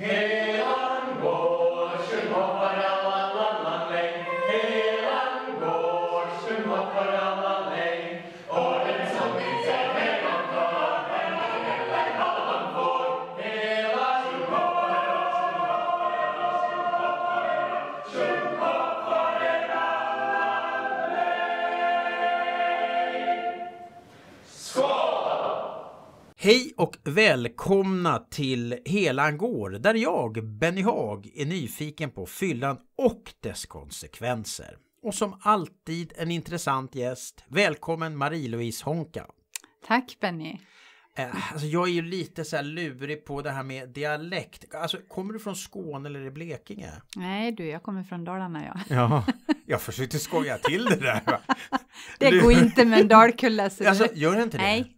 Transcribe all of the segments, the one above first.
平安过生活呀。Välkomna till Helan går där jag, Benny Haag, är nyfiken på fyllan och dess konsekvenser. Och som alltid en intressant gäst. Välkommen Marie-Louise Honka. Tack Benny. Eh, alltså jag är ju lite så här lurig på det här med dialekt. Alltså kommer du från Skåne eller är Blekinge? Nej du, jag kommer från Dalarna jag. Ja, jag försökte skoja till det där. Va? Det går inte med en dalkulla. Så alltså, gör det inte det? Nej,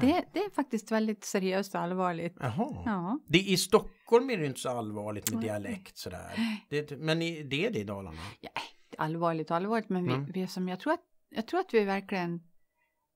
det, det, är faktiskt väldigt seriöst och allvarligt. Jaha. Ja. Det, I Stockholm är det inte så allvarligt med dialekt sådär. Det, men det är det i Dalarna? Ja, allvarligt och allvarligt, men vi, mm. vi som, jag, tror att, jag tror att vi verkligen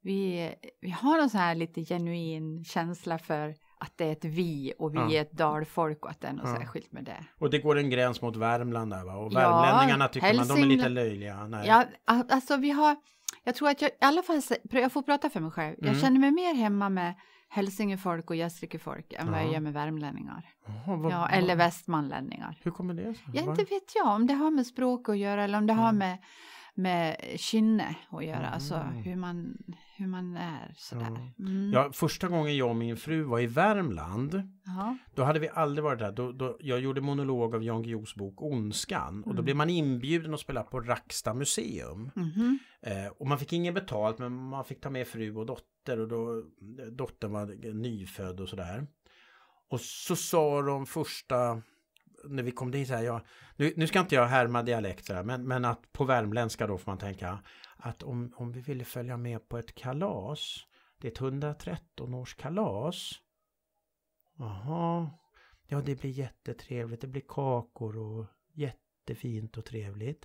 vi, vi har en sån här lite genuin känsla för att det är ett vi och vi ja. är ett dalfolk och att det är något ja. särskilt med det. Och det går en gräns mot Värmland där va? Och värmlänningarna ja, tycker Hälsingland... man de är lite löjliga. Nej. Ja, alltså vi har, jag tror att jag i alla fall, jag får prata för mig själv, mm. jag känner mig mer hemma med hälsingefolk och gästrikefolk än vad jag gör med värmlänningar. Aha, vad, ja, eller västmanlänningar. Hur kommer det sig? Jag inte vet jag om det har med språk att göra eller om det har med med kynne att göra, alltså mm. alltså hur man, hur man är sådär. Mm. Ja, första gången jag och min fru var i Värmland, Aha. då hade vi aldrig varit där. Då, då, jag gjorde monolog av Jan Guillous bok Ondskan mm. och då mm. blev man inbjuden att spela på Racksta museum. Mm. Eh, och man fick inget betalt men man fick ta med fru och dotter och då dottern var nyfödd och sådär. Och så sa de första när vi kom dit så här, jag, nu, nu ska inte jag härma dialekter men, men att på värmländska då får man tänka att om, om vi ville följa med på ett kalas, det är ett 113 års kalas. Jaha, ja det blir jättetrevligt, det blir kakor och jättefint och trevligt.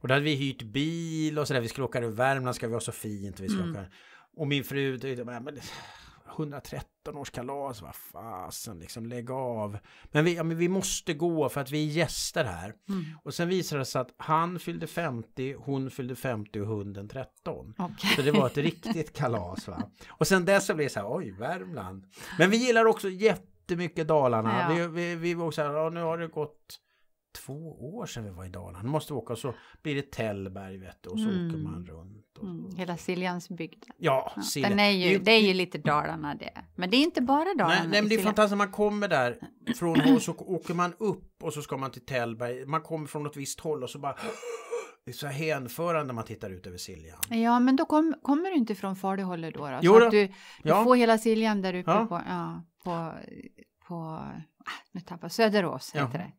Och då hade vi hyrt bil och sådär, vi skulle åka till Värmland, ska vi ha så fint. Vi ska mm. åka. Och min fru, 113 18-årskalas, vad fasen, liksom lägg av. Men vi, ja, men vi måste gå för att vi är gäster här. Mm. Och sen visade det sig att han fyllde 50, hon fyllde 50 och hunden 13. Okay. Så det var ett riktigt kalas. Va? Och sen dess så blev det så här, oj, Värmland. Men vi gillar också jättemycket Dalarna. Ja. Vi, vi, vi var också här, ja, nu har det gått två år sedan vi var i Dalarna. Nu måste vi åka och så blir det Tällberg vet du, och så mm. åker man runt. Och... Mm. Hela Siljansbygden. Ja, ja. Siljan. Den är ju, det är ju lite Dalarna det. Men det är inte bara Dalarna. Nej, nej men det är fantastiskt. Man kommer där från och så åker man upp och så ska man till Tällberg. Man kommer från något visst håll och så bara det är så hänförande man tittar ut över Siljan. Ja, men då kom, kommer du inte från Faluhållet då? då? Jo, så att du, du får hela Siljan där uppe ja. på, ja, på, på, ah, nu tappar Söderås heter det.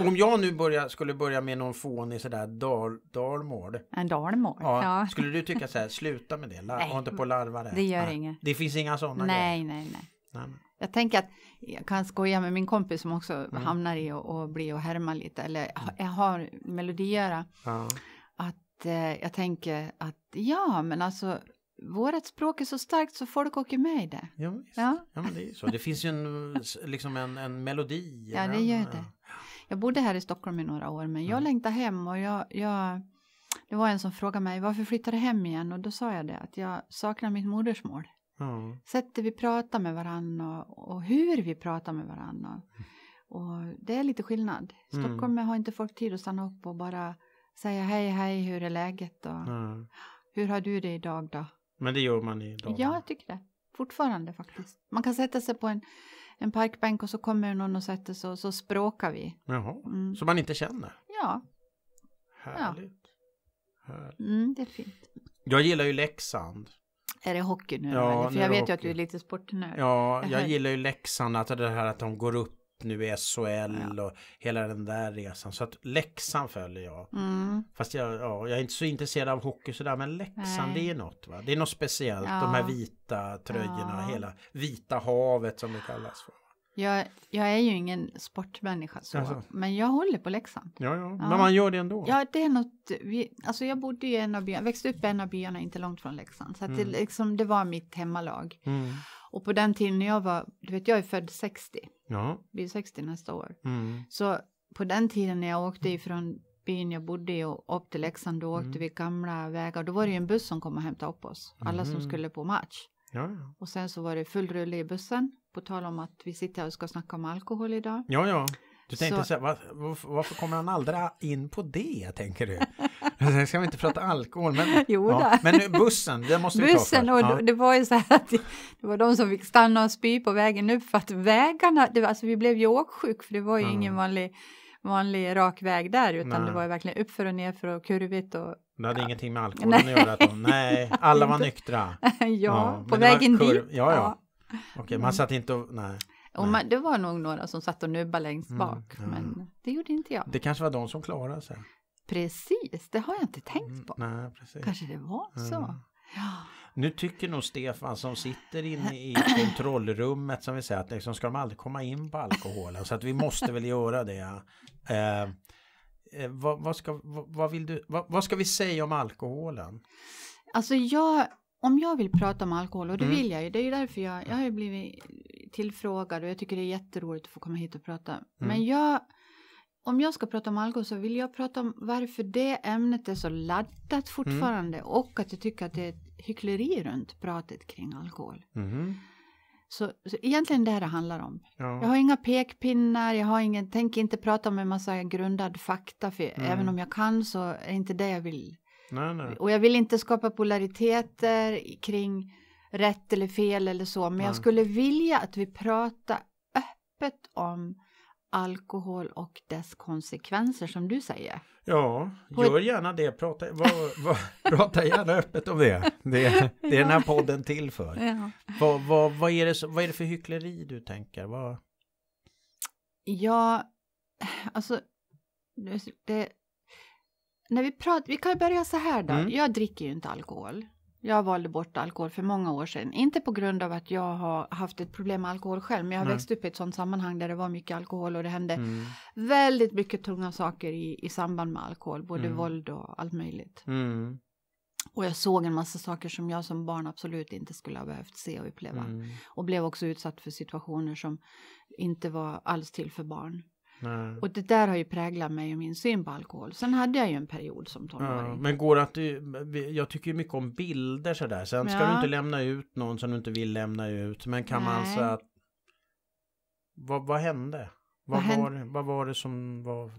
Om jag nu börja, skulle börja med någon fånig sådär dal, dalmål. En dalmål? Ja. ja. Skulle du tycka så här, sluta med det, Lar, inte på och larva det. Det gör nej. inget. Det finns inga sådana nej, grejer? Nej, nej, nej. Jag tänker att jag kan skoja med min kompis som också mm. hamnar i och, och blir och härmar lite eller mm. jag har melodiera. Ja. Att eh, jag tänker att ja, men alltså vårt språk är så starkt så folk åker med i det. Ja, ja. ja men det är ju så. Det finns ju en, liksom en, en melodi. Ja, det gör det. Jag bodde här i Stockholm i några år men jag mm. längtade hem och jag, jag, Det var en som frågade mig varför flyttar du hem igen? Och då sa jag det att jag saknar mitt modersmål. Mm. Sättet vi pratar med varandra och, och hur vi pratar med varandra. Och det är lite skillnad. Mm. Stockholm har inte folk tid att stanna upp och bara säga hej hej hur är läget och mm. hur har du det idag då? Men det gör man idag? Ja, jag tycker det. Fortfarande faktiskt. Man kan sätta sig på en en parkbänk och så kommer någon och sätter sig och så språkar vi. Jaha, mm. så man inte känner? Ja. Härligt. Ja. Härligt. Mm, det är fint. Jag gillar ju Leksand. Är det hockey nu? Ja, eller? För nu jag vet hockey. ju att du är lite sportnörd. Ja, jag gillar ju Leksand, att det här att de går upp nu i SHL ja. och hela den där resan. Så att Leksand följer jag. Mm. Fast jag, ja, jag är inte så intresserad av hockey sådär men Leksand Nej. det är något va? Det är något speciellt, ja. de här vita tröjorna, ja. hela vita havet som det kallas för. Jag, jag är ju ingen sportmänniska så, alltså. men jag håller på Leksand. Ja, ja, men man gör det ändå. Ja, det är något, vi, alltså jag bodde i en av byarna, växte upp i en av byarna inte långt från Leksand, så att mm. det, liksom, det var mitt hemmalag. Mm. Och på den tiden jag var, du vet jag är född 60. Ja. Blir 60 nästa år. Mm. Så på den tiden när jag åkte ifrån byn jag bodde i och upp till Leksand, då mm. åkte mm. vi gamla vägar. Då var det ju en buss som kom och hämtade upp oss. Alla mm. som skulle på match. ja. Och sen så var det full rulle i bussen. På tal om att vi sitter här och ska snacka om alkohol idag. Ja, ja. Du tänkte så, så här, var, varför, kommer han aldrig in på det, tänker du? Sen ska vi inte prata alkohol, men, jo, ja, men nu, bussen, det måste vi ta först. och ja. det var ju så här att det, var de som fick stanna och spy på vägen upp för att vägarna, det, alltså vi blev ju åksjuk för det var ju mm. ingen vanlig, vanlig rak väg där utan nej. det var ju verkligen uppför och nerför och kurvigt och det hade ja. ingenting med alkoholen att göra. nej, alla var nyktra. ja, ja, på vägen dit. Ja, ja. Okej, man mm. satt inte och... Nej. Och man, det var nog några som satt och nubbade längst mm, bak, mm, men mm. det gjorde inte jag. Det kanske var de som klarade sig. Precis, det har jag inte tänkt mm, på. Nej, kanske det var mm. så. Ja. Nu tycker nog Stefan som sitter inne i kontrollrummet som vi säger att liksom ska de aldrig komma in på alkoholen så att vi måste väl göra det. Eh, eh, vad, vad, ska, vad, vad vill du, vad, vad, ska vi säga om alkoholen? Alltså jag, om jag vill prata om alkohol och det mm. vill jag ju, det är ju därför jag, jag har blivit tillfrågad och jag tycker det är jätteroligt att få komma hit och prata. Mm. Men jag, om jag ska prata om alkohol så vill jag prata om varför det ämnet är så laddat mm. fortfarande mm. och att jag tycker att det är ett hyckleri runt pratet kring alkohol. Mm. Så, så, egentligen det här det handlar om. Ja. Jag har inga pekpinnar, jag har ingen, tänker inte prata om en massa grundad fakta, för mm. även om jag kan så är det inte det jag vill. Nej, nej. Och jag vill inte skapa polariteter kring rätt eller fel eller så, men mm. jag skulle vilja att vi pratar öppet om alkohol och dess konsekvenser som du säger. Ja, gör gärna det. Prata, var, var, prata gärna öppet om det. Det, är den här podden till för. Ja. Vad, vad, vad, är det, vad är det för hyckleri du tänker? Vad... Ja, alltså, det, när vi pratar, vi kan börja så här då. Mm. Jag dricker ju inte alkohol. Jag valde bort alkohol för många år sedan. Inte på grund av att jag har haft ett problem med alkohol själv, men jag har Nej. växt upp i ett sådant sammanhang där det var mycket alkohol och det hände mm. väldigt mycket tunga saker i, i samband med alkohol, både mm. våld och allt möjligt. Mm. Och jag såg en massa saker som jag som barn absolut inte skulle ha behövt se och uppleva. Mm. Och blev också utsatt för situationer som inte var alls till för barn. Nej. Och det där har ju präglat mig och min syn på alkohol. Sen hade jag ju en period som tonåring. Ja, men går att du, jag tycker ju mycket om bilder sådär. Sen ja. ska du inte lämna ut någon som du inte vill lämna ut. Men kan Nej. man alltså säga att... Vad, vad hände? Vad, vad, var, vad var det som var...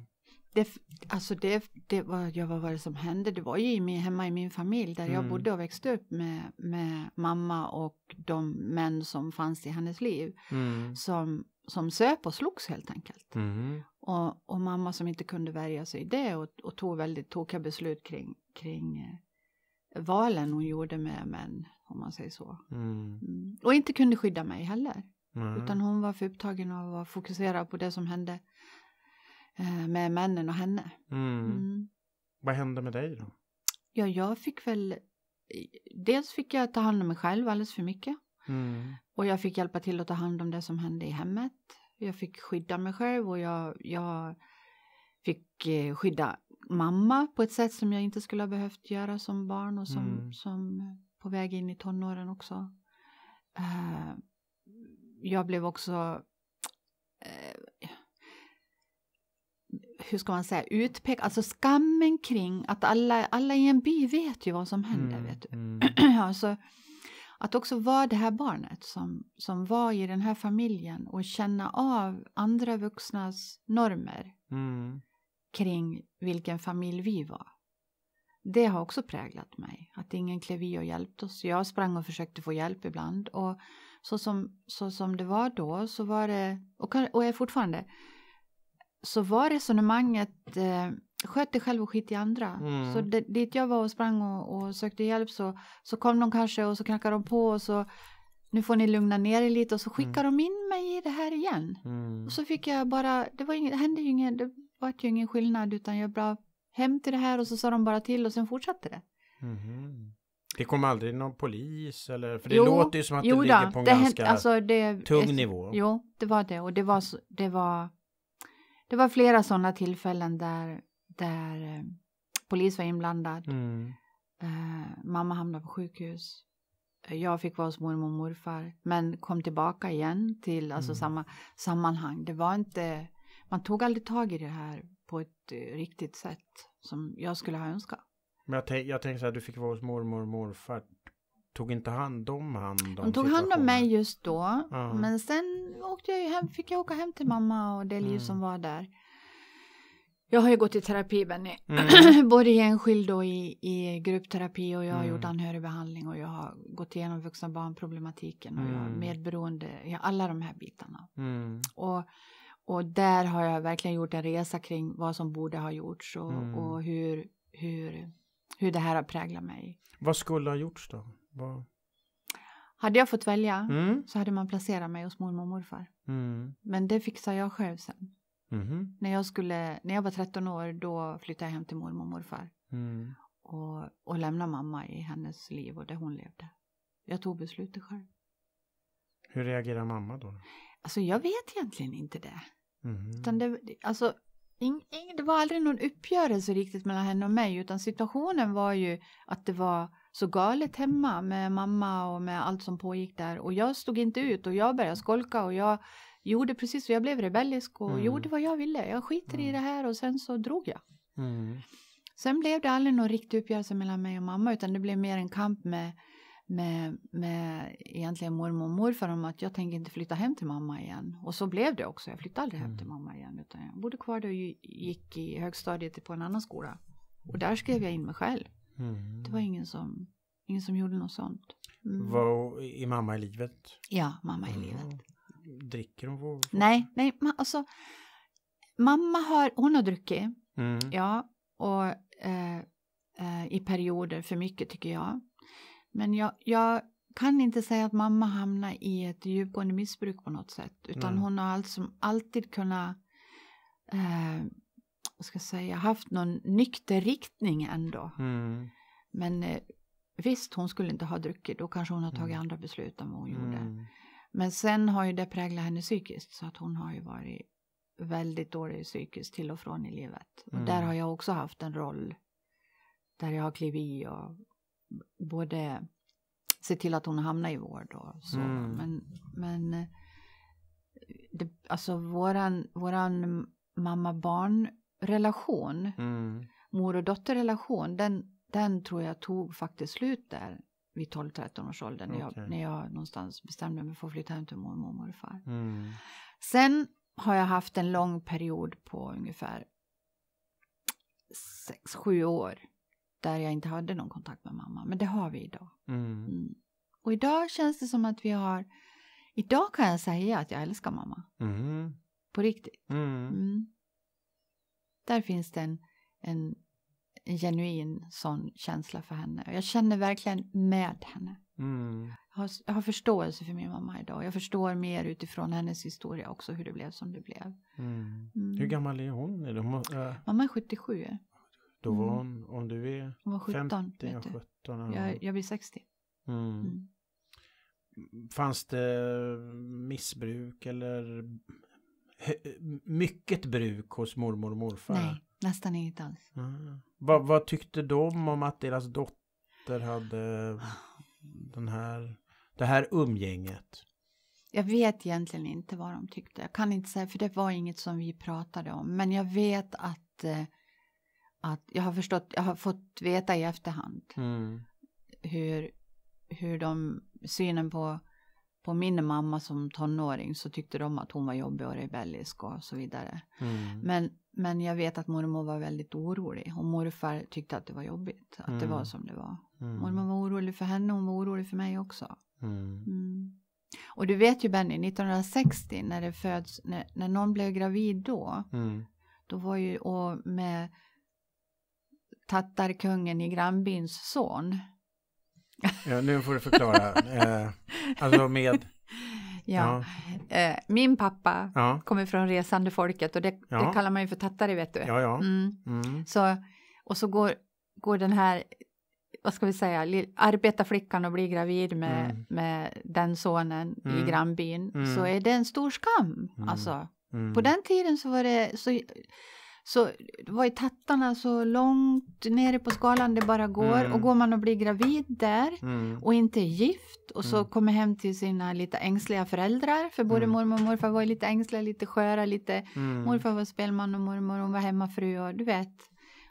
Det, alltså det, det var, ja, vad var det som hände? Det var ju hemma i min familj där mm. jag bodde och växte upp med, med mamma och de män som fanns i hennes liv. Mm. Som som söp och slogs helt enkelt. Mm. Och, och, mamma som inte kunde värja sig i det och, och tog väldigt tokiga beslut kring, kring eh, valen hon gjorde med män, om man säger så. Mm. Mm. Och inte kunde skydda mig heller. Mm. Utan hon var för upptagen och var fokuserad på det som hände eh, med männen och henne. Mm. Mm. Vad hände med dig då? Ja, jag fick väl... Dels fick jag ta hand om mig själv alldeles för mycket. Mm. Och jag fick hjälpa till att ta hand om det som hände i hemmet. Jag fick skydda mig själv och jag, jag fick eh, skydda mamma på ett sätt som jag inte skulle ha behövt göra som barn och som, mm. som på väg in i tonåren också. Uh, jag blev också uh, hur ska man säga, utpekad, alltså skammen kring att alla, alla i en by vet ju vad som händer. Mm, vet du. Mm. alltså, Att också vara det här barnet som, som var i den här familjen och känna av andra vuxnas normer mm. kring vilken familj vi var. Det har också präglat mig, att ingen klev i och hjälpte oss. Jag sprang och försökte få hjälp ibland och så som, så som det var då så var det, och, och är fortfarande, så var resonemanget eh, sköt dig själv och skit i andra. Mm. Så det, dit jag var och sprang och, och, sökte hjälp så, så kom de kanske och så knackade de på och så nu får ni lugna ner er lite och så skickar mm. de in mig i det här igen. Mm. Och så fick jag bara, det, var inget, det hände ju inget, det var ju ingen skillnad utan jag bara hem till det här och så sa de bara till och sen fortsatte det. Mm. Det kom aldrig någon polis eller? För det jo, låter ju som att det ligger på en ganska hände, alltså det, tung nivå. Jo, det var det och det var, det var, det var flera sådana tillfällen där där eh, polis var inblandad. Mm. Uh, mamma hamnade på sjukhus. Jag fick vara hos mormor och morfar, men kom tillbaka igen till alltså, mm. samma sammanhang. Det var inte, man tog aldrig tag i det här på ett eh, riktigt sätt som jag skulle ha önskat. Men jag, jag tänker så här, du fick vara hos mormor och morfar. Tog inte han dem hand om De tog hand om mig just då. Mm. Men sen åkte jag hem, fick jag åka hem till mamma och det liv som mm. var där. Jag har ju gått i terapi Benny, mm. både i enskild och i, i gruppterapi och jag har mm. gjort anhörigbehandling och jag har gått igenom vuxna barnproblematiken och mm. jag har mm. medberoende, i alla de här bitarna. Mm. Och, och där har jag verkligen gjort en resa kring vad som borde ha gjorts och, mm. och hur, hur, hur det här har präglat mig. Vad skulle ha gjorts då? Vad... Hade jag fått välja mm. så hade man placerat mig hos mormor och morfar. Men det fixar jag själv sen. Mm. När, jag skulle, när jag var 13 år då flyttade jag hem till mormor och morfar. Mm. Och, och lämnade mamma i hennes liv och där hon levde. Jag tog beslutet själv. Hur reagerar mamma då? Alltså jag vet egentligen inte det. Mm. Utan det, alltså, in, in, det var aldrig någon uppgörelse riktigt mellan henne och mig utan situationen var ju att det var så galet hemma med mamma och med allt som pågick där. Och jag stod inte ut och jag började skolka och jag gjorde precis så jag blev rebellisk och mm. gjorde vad jag ville. Jag skiter mm. i det här och sen så drog jag. Mm. Sen blev det aldrig någon riktig uppgörelse mellan mig och mamma utan det blev mer en kamp med, med, med egentligen mormor och morfar om att jag tänker inte flytta hem till mamma igen. Och så blev det också. Jag flyttade aldrig hem till mm. mamma igen utan jag bodde kvar där och gick i högstadiet på en annan skola. Och där skrev jag in mig själv. Mm. Det var ingen som, ingen som gjorde något sånt. Mm. Var, är mamma i livet? Ja, mamma är i mm. livet. Dricker hon? Vår? Nej, nej, ma alltså. Mamma har, hon har druckit. Mm. Ja, och eh, eh, i perioder för mycket tycker jag. Men jag, jag kan inte säga att mamma hamnar i ett djupgående missbruk på något sätt. Utan mm. hon har alltså alltid kunnat eh, vad ska jag säga, haft någon nykter riktning ändå. Mm. Men eh, visst, hon skulle inte ha druckit, då kanske hon har tagit mm. andra beslut än vad hon mm. Men sen har ju det präglat henne psykiskt så att hon har ju varit väldigt dålig psykiskt till och från i livet. Och mm. där har jag också haft en roll där jag har klivit i och både se till att hon hamnar i vård och så. Mm. Men, men eh, det, alltså våran, våran mamma barn relation, mm. mor och dotterrelation, den, den tror jag tog faktiskt slut där vid 12-13 års ålder när, okay. jag, när jag någonstans bestämde mig för att flytta hem till mormor och morfar. Mm. Sen har jag haft en lång period på ungefär 6-7 år där jag inte hade någon kontakt med mamma, men det har vi idag. Mm. Mm. Och idag känns det som att vi har, idag kan jag säga att jag älskar mamma. Mm. På riktigt. Mm. Mm. Där finns det en, en, en genuin sån känsla för henne. Och jag känner verkligen med henne. Mm. Jag, har, jag, har, förståelse för min mamma idag. Jag förstår mer utifrån hennes historia också hur det blev som det blev. Mm. Mm. Hur gammal är hon? Är hon äh... Mamma är 77. Då var mm. hon, om du är hon var 17, 50, vet du. 17 jag, jag blir 60. Mm. Mm. Fanns det missbruk eller mycket bruk hos mormor och morfar? Nej, nästan inget alls. Mm. Ah. Vad, vad tyckte de om att deras dotter hade den här, det här umgänget? Jag vet egentligen inte vad de tyckte. Jag kan inte säga, för det var inget som vi pratade om. Men jag vet att, eh, att jag har förstått, jag har fått veta i efterhand mm. hur, hur de synen på på min mamma som tonåring så tyckte de att hon var jobbig och rebellisk och så vidare. Mm. Men, men jag vet att mormor var väldigt orolig och morfar tyckte att det var jobbigt, att mm. det var mm. som det var. Mm. Mormor var orolig för henne, och hon var orolig för mig också. Mm. Mm. Och du vet ju Benny, 1960 när det föds, när, när någon blev gravid då, då var ju och med tattarkungen i grannbyns son, Ja, nu får du förklara. eh, alltså med... Ja. ja. Eh, min pappa ja. kommer från resande folket och det, ja. det, kallar man ju för tattare vet du. Ja, ja. Mm. Mm. Så, och så går, går den här, vad ska vi säga, arbetarflickan och blir gravid med, mm. med den sonen i mm. grannbyn. Så mm. är det en stor skam mm. alltså. På den tiden så var det så så var ju tattarna så långt nere på skalan det bara går. Mm. Och går man och blir gravid där mm. och inte är gift och så mm. kommer hem till sina lite ängsliga föräldrar. För både mm. mormor och morfar var lite ängsliga, lite sköra, lite. Mm. Morfar var spelman och mormor hon var hemmafru och du vet.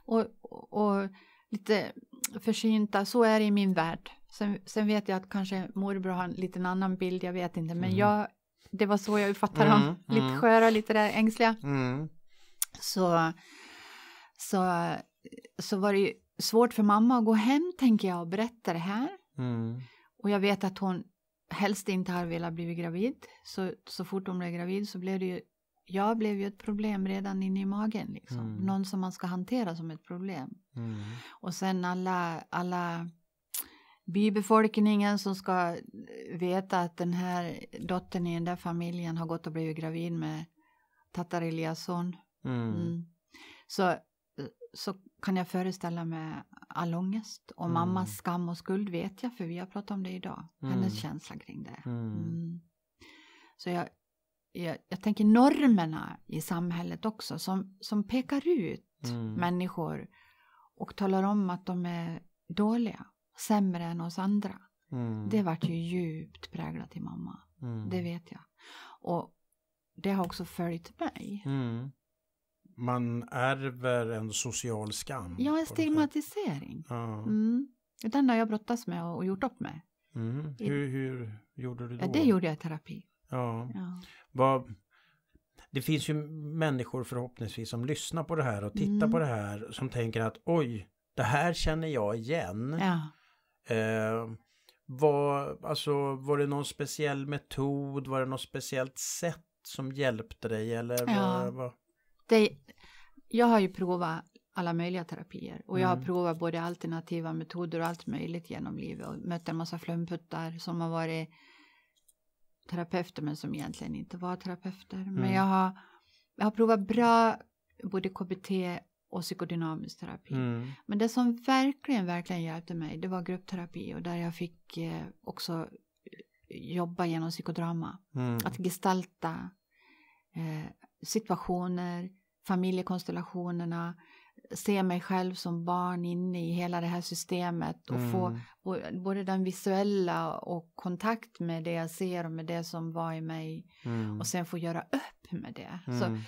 Och, och lite försynta, så är det i min värld. Sen, sen vet jag att kanske morbror har en liten annan bild, jag vet inte. Men jag, det var så jag uppfattade dem. Lite sköra, lite där ängsliga så, så, så var det ju svårt för mamma att gå hem, tänker jag, och berätta det här. Mm. Och jag vet att hon helst inte har velat bli gravid. Så, så fort hon blev gravid så blev det ju, jag blev ju ett problem redan inne i magen. Liksom. Mm. Någon som man ska hantera som ett problem. Mm. Och sen alla, alla bybefolkningen som ska veta att den här dottern i den där familjen har gått och blivit gravid med Tatar Eliasson. Mm. Mm. Så, så kan jag föreställa mig all ångest och mm. mammas skam och skuld vet jag för vi har pratat om det idag. Hennes mm. känsla kring det. Mm. Mm. Så jag, jag, jag, tänker normerna i samhället också som, som pekar ut människor och talar om att de är dåliga, sämre än oss andra. Det vart ju djupt präglat i mamma. Det vet jag. Och det har också följt mig. Mm man ärver en social skam. Ja, en stigmatisering. Ja. Mm. Den har jag brottats med och gjort upp med. Mm. Hur, hur, gjorde du då? Ja, det gjorde jag i terapi. Ja. ja. Vad, det finns ju människor förhoppningsvis som lyssnar på det här och tittar mm. på det här som tänker att oj, det här känner jag igen. Ja. Eh, var, alltså, var det någon speciell metod, var det något speciellt sätt som hjälpte dig? Eller Var, var det, jag har ju provat alla möjliga terapier och jag har mm. provat både alternativa metoder och allt möjligt genom livet och mött en massa flumputtar som har varit terapeuter men som egentligen inte var terapeuter. Men mm. jag har, jag har provat bra både KBT och psykodynamisk terapi. Mm. Men det som verkligen, verkligen hjälpte mig, det var gruppterapi och där jag fick eh, också eh, jobba genom psykodrama. Mm. Att gestalta eh, situationer, familjekonstellationerna, se mig själv som barn inne i hela det här systemet och mm. få både den visuella och kontakt med det jag ser och med det som var i mig mm. och sen få göra upp med det. Mm. Så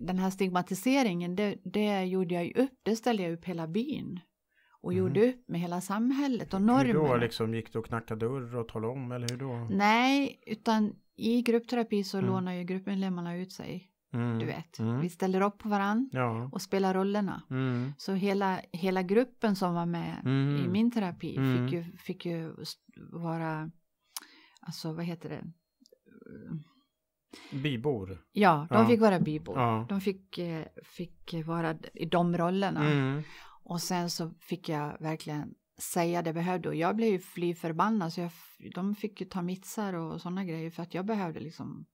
den här stigmatiseringen, det, det gjorde jag ju upp, det ställde jag upp hela byn och mm. gjorde upp med hela samhället och normer. Hur då, liksom, gick du och knackade dörr och talade om eller hur då? Nej, utan i gruppterapi så mm. lånar ju gruppmedlemmarna ut sig Mm. Du vet, mm. vi ställer upp på varandra ja. och spelar rollerna. Mm. Så hela, hela gruppen som var med i mm. min terapi fick, mm. ju, fick ju vara, alltså vad heter det? Bibor. Ja, de ja. fick vara bibor. Ja. De fick, eh, fick vara i de rollerna. Mm. Och sen så fick jag verkligen säga det jag behövde och jag blev ju fly förbannad så jag, de fick ju ta mitsar och sådana grejer för att jag behövde liksom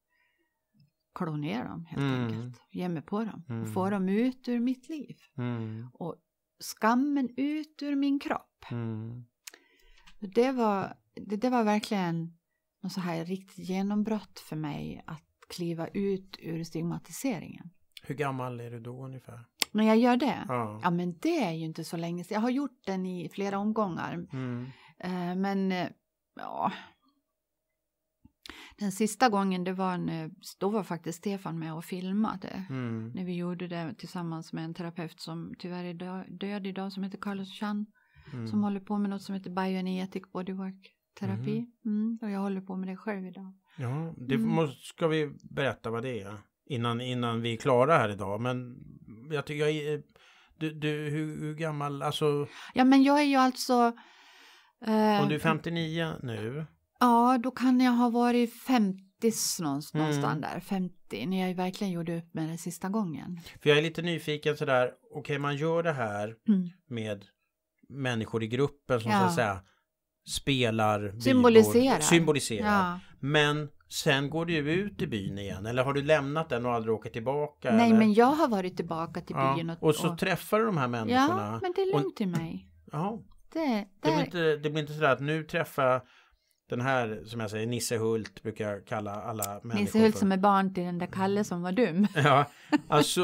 klå ner dem helt mm. enkelt. Ge mig på dem mm. och få dem ut ur mitt liv. Mm. Och skammen ut ur min kropp. Mm. Det, var, det, det, var verkligen något så här riktigt genombrott för mig att kliva ut ur stigmatiseringen. Hur gammal är du då ungefär? När jag gör det? Ja. ja, men det är ju inte så länge sedan. Jag har gjort den i flera omgångar. Mm. Eh, men eh, ja, den sista gången det var en, eh, då var faktiskt Stefan med och filmade. Mm. När vi gjorde det tillsammans med en terapeut som tyvärr är död idag som heter Carlos Chan. Mm. Som håller på med något som heter bioenetic bodywork terapi. Mm. mm. och jag håller på med det själv idag. Ja, det mm. måste, ska vi berätta vad det är innan, innan vi är klara här idag. Men jag tycker jag du, du hur, hur, gammal, alltså? Ja men jag är ju alltså... Eh, Om du är 59 nu? Ja, då kan jag ha varit 50 mm. någonstans mm. där, 50, när jag verkligen gjorde upp med det sista gången. För jag är lite nyfiken sådär, okej okay, man gör det här mm. med människor i gruppen som ja. så att säga spelar, symboliserar. symboliserar. Ja. Men sen går du ut i byn igen eller har du lämnat den och aldrig åker tillbaka? Nej, eller? men jag har varit tillbaka till ja. byn. Och, och så och... träffar du de här människorna. Ja, men det är lugnt och... i mig. Ja. Det, där... det, blir inte, det blir inte sådär att nu träffar jag den här som jag säger, Nisse Hult brukar jag kalla alla människor Nisse Hult för. som är barn till den där Kalle som var dum. Ja, alltså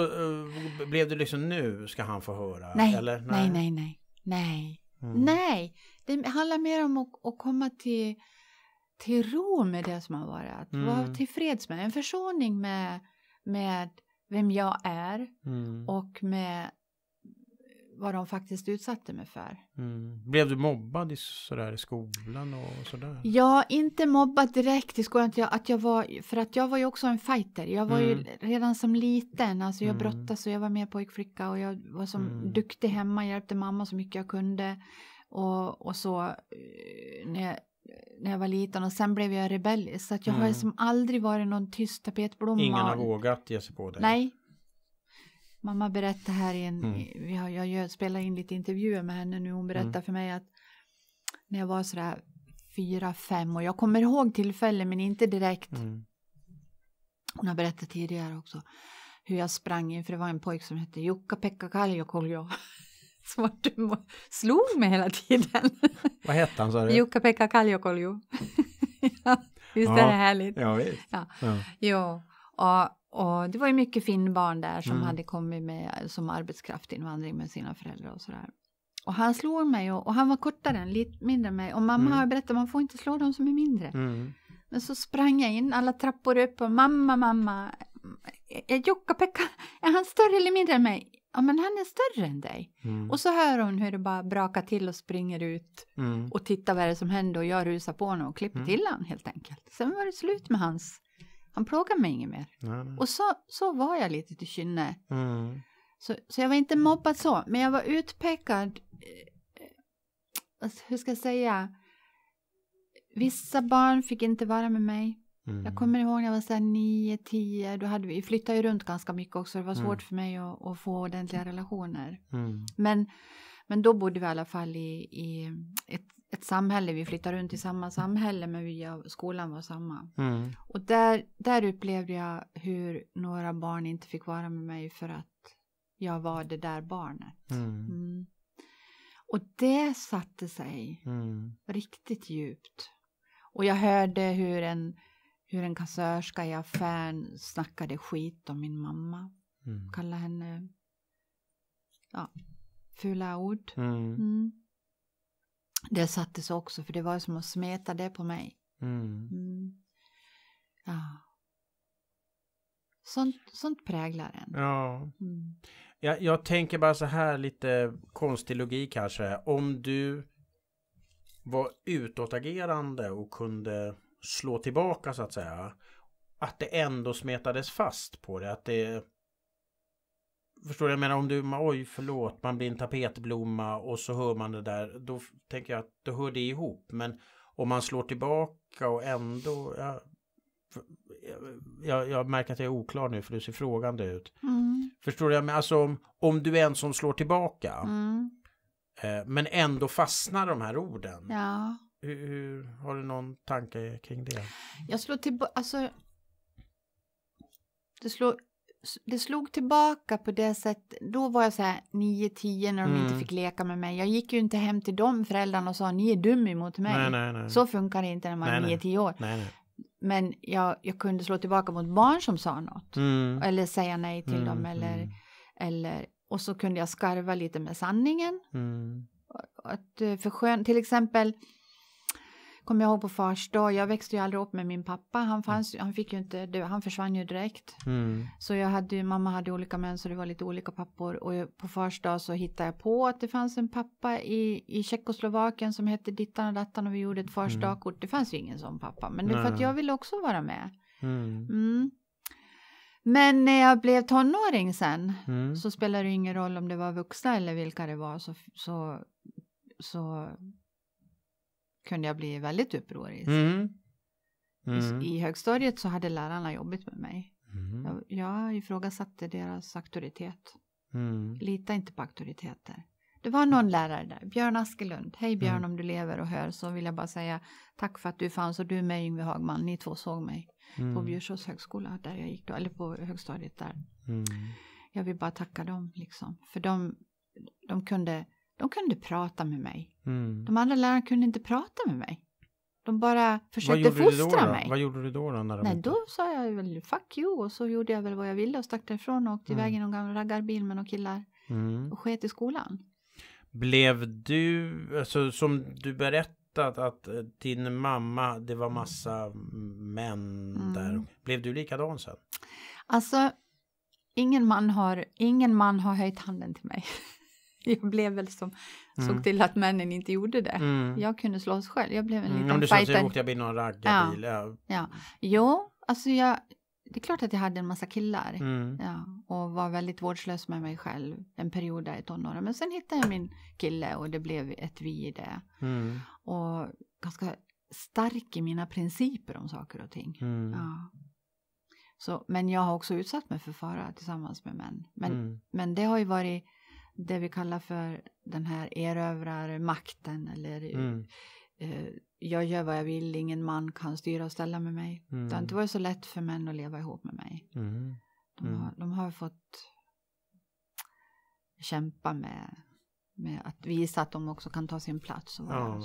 eh, blev det liksom nu ska han få höra? Nej, eller? nej, nej, nej, nej. Mm. nej. Det handlar mer om att, att, komma till, till ro med det som har varit. Att mm. vara tillfreds med, en försoning med, med vem jag är mm. och med vad de faktiskt utsatte mig för. Mm. Blev du mobbad i, sådär, i skolan och sådär? Ja, inte mobbad direkt i skolan. Att jag, att jag var, för att jag var ju också en fighter. Jag var mm. ju redan som liten, alltså jag mm. brottades och jag var mer pojkflicka och jag var som mm. duktig hemma, hjälpte mamma så mycket jag kunde. Och, och så eh, när jag, när jag var liten och sen blev jag rebellisk. Så att jag har mm. som aldrig varit någon tyst tapetblomma. Ingen har vågat ge sig på dig. Nej, mamma berättade här, i en, mm. jag, jag spelar in lite intervjuer med henne nu, hon berättade mm. för mig att när jag var sådär fyra, fem och jag kommer ihåg tillfällen men inte direkt. Mm. Hon har berättat tidigare också hur jag sprang in, för det var en pojke som hette Jukka-Pekka Kaljokoljo som var dum och slog mig hela tiden. Vad hette han sa du? Jukka-Pekka Kaljokoljo. visst ja, är det härligt? Ja, visst. Ja. ja. Jo, och och det var ju mycket finnbarn där som mm. hade kommit med som arbetskraftinvandring med sina föräldrar och sådär. Och han slog mig och, och han var kortare än lite mindre än mig och mamma mm. har berättat man får inte slå dem som är mindre. Mm. Men så sprang jag in alla trappor upp och mamma, mamma, är Jukka-Pekka, är han större eller mindre än mig? Ja, men han är större än dig. Mm. Och så hör hon hur det bara brakar till och springer ut mm. och tittar vad det är som händer och jag rusar på honom och klipper mm. till honom helt enkelt. Sen var det slut med hans han plågade mig inget mer. Mm. Och så, så var jag lite till kynne. Mm. Så, så jag var inte mobbad så, men jag var utpekad. Eh, alltså, hur ska jag säga? Vissa barn fick inte vara med mig. Mm. Jag kommer ihåg när jag var så här 9, 10, då hade vi, flyttade ju runt ganska mycket också. Det var svårt mm. för mig att, att få ordentliga relationer. Mm. Men, men då bodde vi i alla fall i, i ett ett samhälle, vi flyttar runt i samma samhälle men via skolan var samma. Mm. Och där, där upplevde jag hur några barn inte fick vara med mig för att jag var det där barnet. Mm. Mm. Och det satte sig mm. riktigt djupt. Och jag hörde hur en, hur en kassörska i affären snackade skit om min mamma. Mm. Kallade henne ja, fula ord. Mm. mm det sattes också, för det var som att smeta det på mig. Mm. Mm. Ja. Sånt, sånt präglar en. Ja. Mm. Jag, jag tänker bara så här lite konstig logik kanske. Om du var utåtagerande och kunde slå tillbaka så att säga. Att det ändå smetades fast på det. Att det Förstår du? Jag menar om du, oj förlåt, man blir en tapetblomma och så hör man det där. Då tänker jag att då hör det ihop. Men om man slår tillbaka och ändå... Ja, jag, jag, märker att jag är oklar nu för du ser frågande ut. Mm. Förstår du? Jag menar alltså om, om du är en som slår tillbaka. Mm. Eh, men ändå fastnar de här orden. Ja. Hur, hur, har du någon tanke kring det? Jag slår tillbaka, alltså. Du slår det slog tillbaka på det sättet. Då var jag så här 9-10 när de mm. inte fick leka med mig. Jag gick ju inte hem till de föräldrarna och sa ni är dum emot mig. Nej, nej, nej. Så funkar det inte när man är 9-10 år. Men jag, jag, kunde slå tillbaka mot barn som sa något. Mm. Eller säga nej till mm, dem eller, mm. eller och så kunde jag skarva lite med sanningen. Mm. Att eh, förskön, till exempel kommer jag ihåg på fars dag, jag växte ju aldrig upp med min pappa. Han, fanns, han, fick ju inte, han försvann ju direkt. Mm. Så jag hade, ju, mamma hade olika män så det var lite olika pappor. Och på fars dag så hittade jag på att det fanns en pappa i, i Tjeckoslovakien som hette Dittan och Dattan och vi gjorde ett fars mm. dagkort. Det fanns ju ingen sån pappa, men det är för att jag ville också vara med. Mm. mm. Men när jag blev tonåring sen mm. så spelade det ingen roll om det var vuxna eller vilka det var så, så, så kunde jag bli väldigt upprorisk. Mm. Mm. I, högstadiet så hade lärarna jobbigt med mig. Mm. Jag, jag ifrågasatte deras auktoritet. Mm. Lita inte på auktoriteter. Det var någon lärare där, Björn Askelund. Hej mm. Björn mm. om du lever och hör så vill jag bara säga tack för att du fanns och du med Yngve Hagman, ni två såg mig mm. på Bjursås högskola där jag gick då, eller på högstadiet där. Mm. Jag vill bara tacka dem liksom, för de, de kunde de kunde prata med mig. Mm. De andra lärarna kunde inte prata med mig. De bara försökte fostra då då? mig. Vad gjorde du då? då när Nej, inte... då sa jag väl fuck you och så gjorde jag väl vad jag ville och stack därifrån och åkte mm. iväg i någon gammal raggarbil med några killar mm. och sket i skolan. Blev du, alltså som du berättat att eh, din mamma, det var massa män mm. där. Blev du likadan sen? Alltså, ingen man har, ingen man har höjt handen till mig. jag blev väl som mm. såg till att männen inte gjorde det. Mm. Jag kunde slåss själv. Jag blev en mm. liten fighter. om du fighter. att du åkte bil någon raggarbil. Ja. ja. Jo, alltså jag, det är klart att jag hade en massa killar. Mm. Ja, och var väldigt vårdslös med mig själv en period där i tonåren. Men sen hittade jag min kille och det blev ett vi i det. Mm. Och ganska stark i mina principer om saker och ting. Mm. Ja. Så, men jag har också utsatt mig för fara tillsammans med män. Men, men det har ju varit det vi kallar för den här erövrarmakten eller mm. eh, jag gör vad jag vill, ingen man kan styra och ställa med mig. Mm. Det varit så lätt för män att leva ihop med mig. Mm. De, har, mm. de har fått kämpa med, med att visa att de också kan ta sin plats. Och ja. och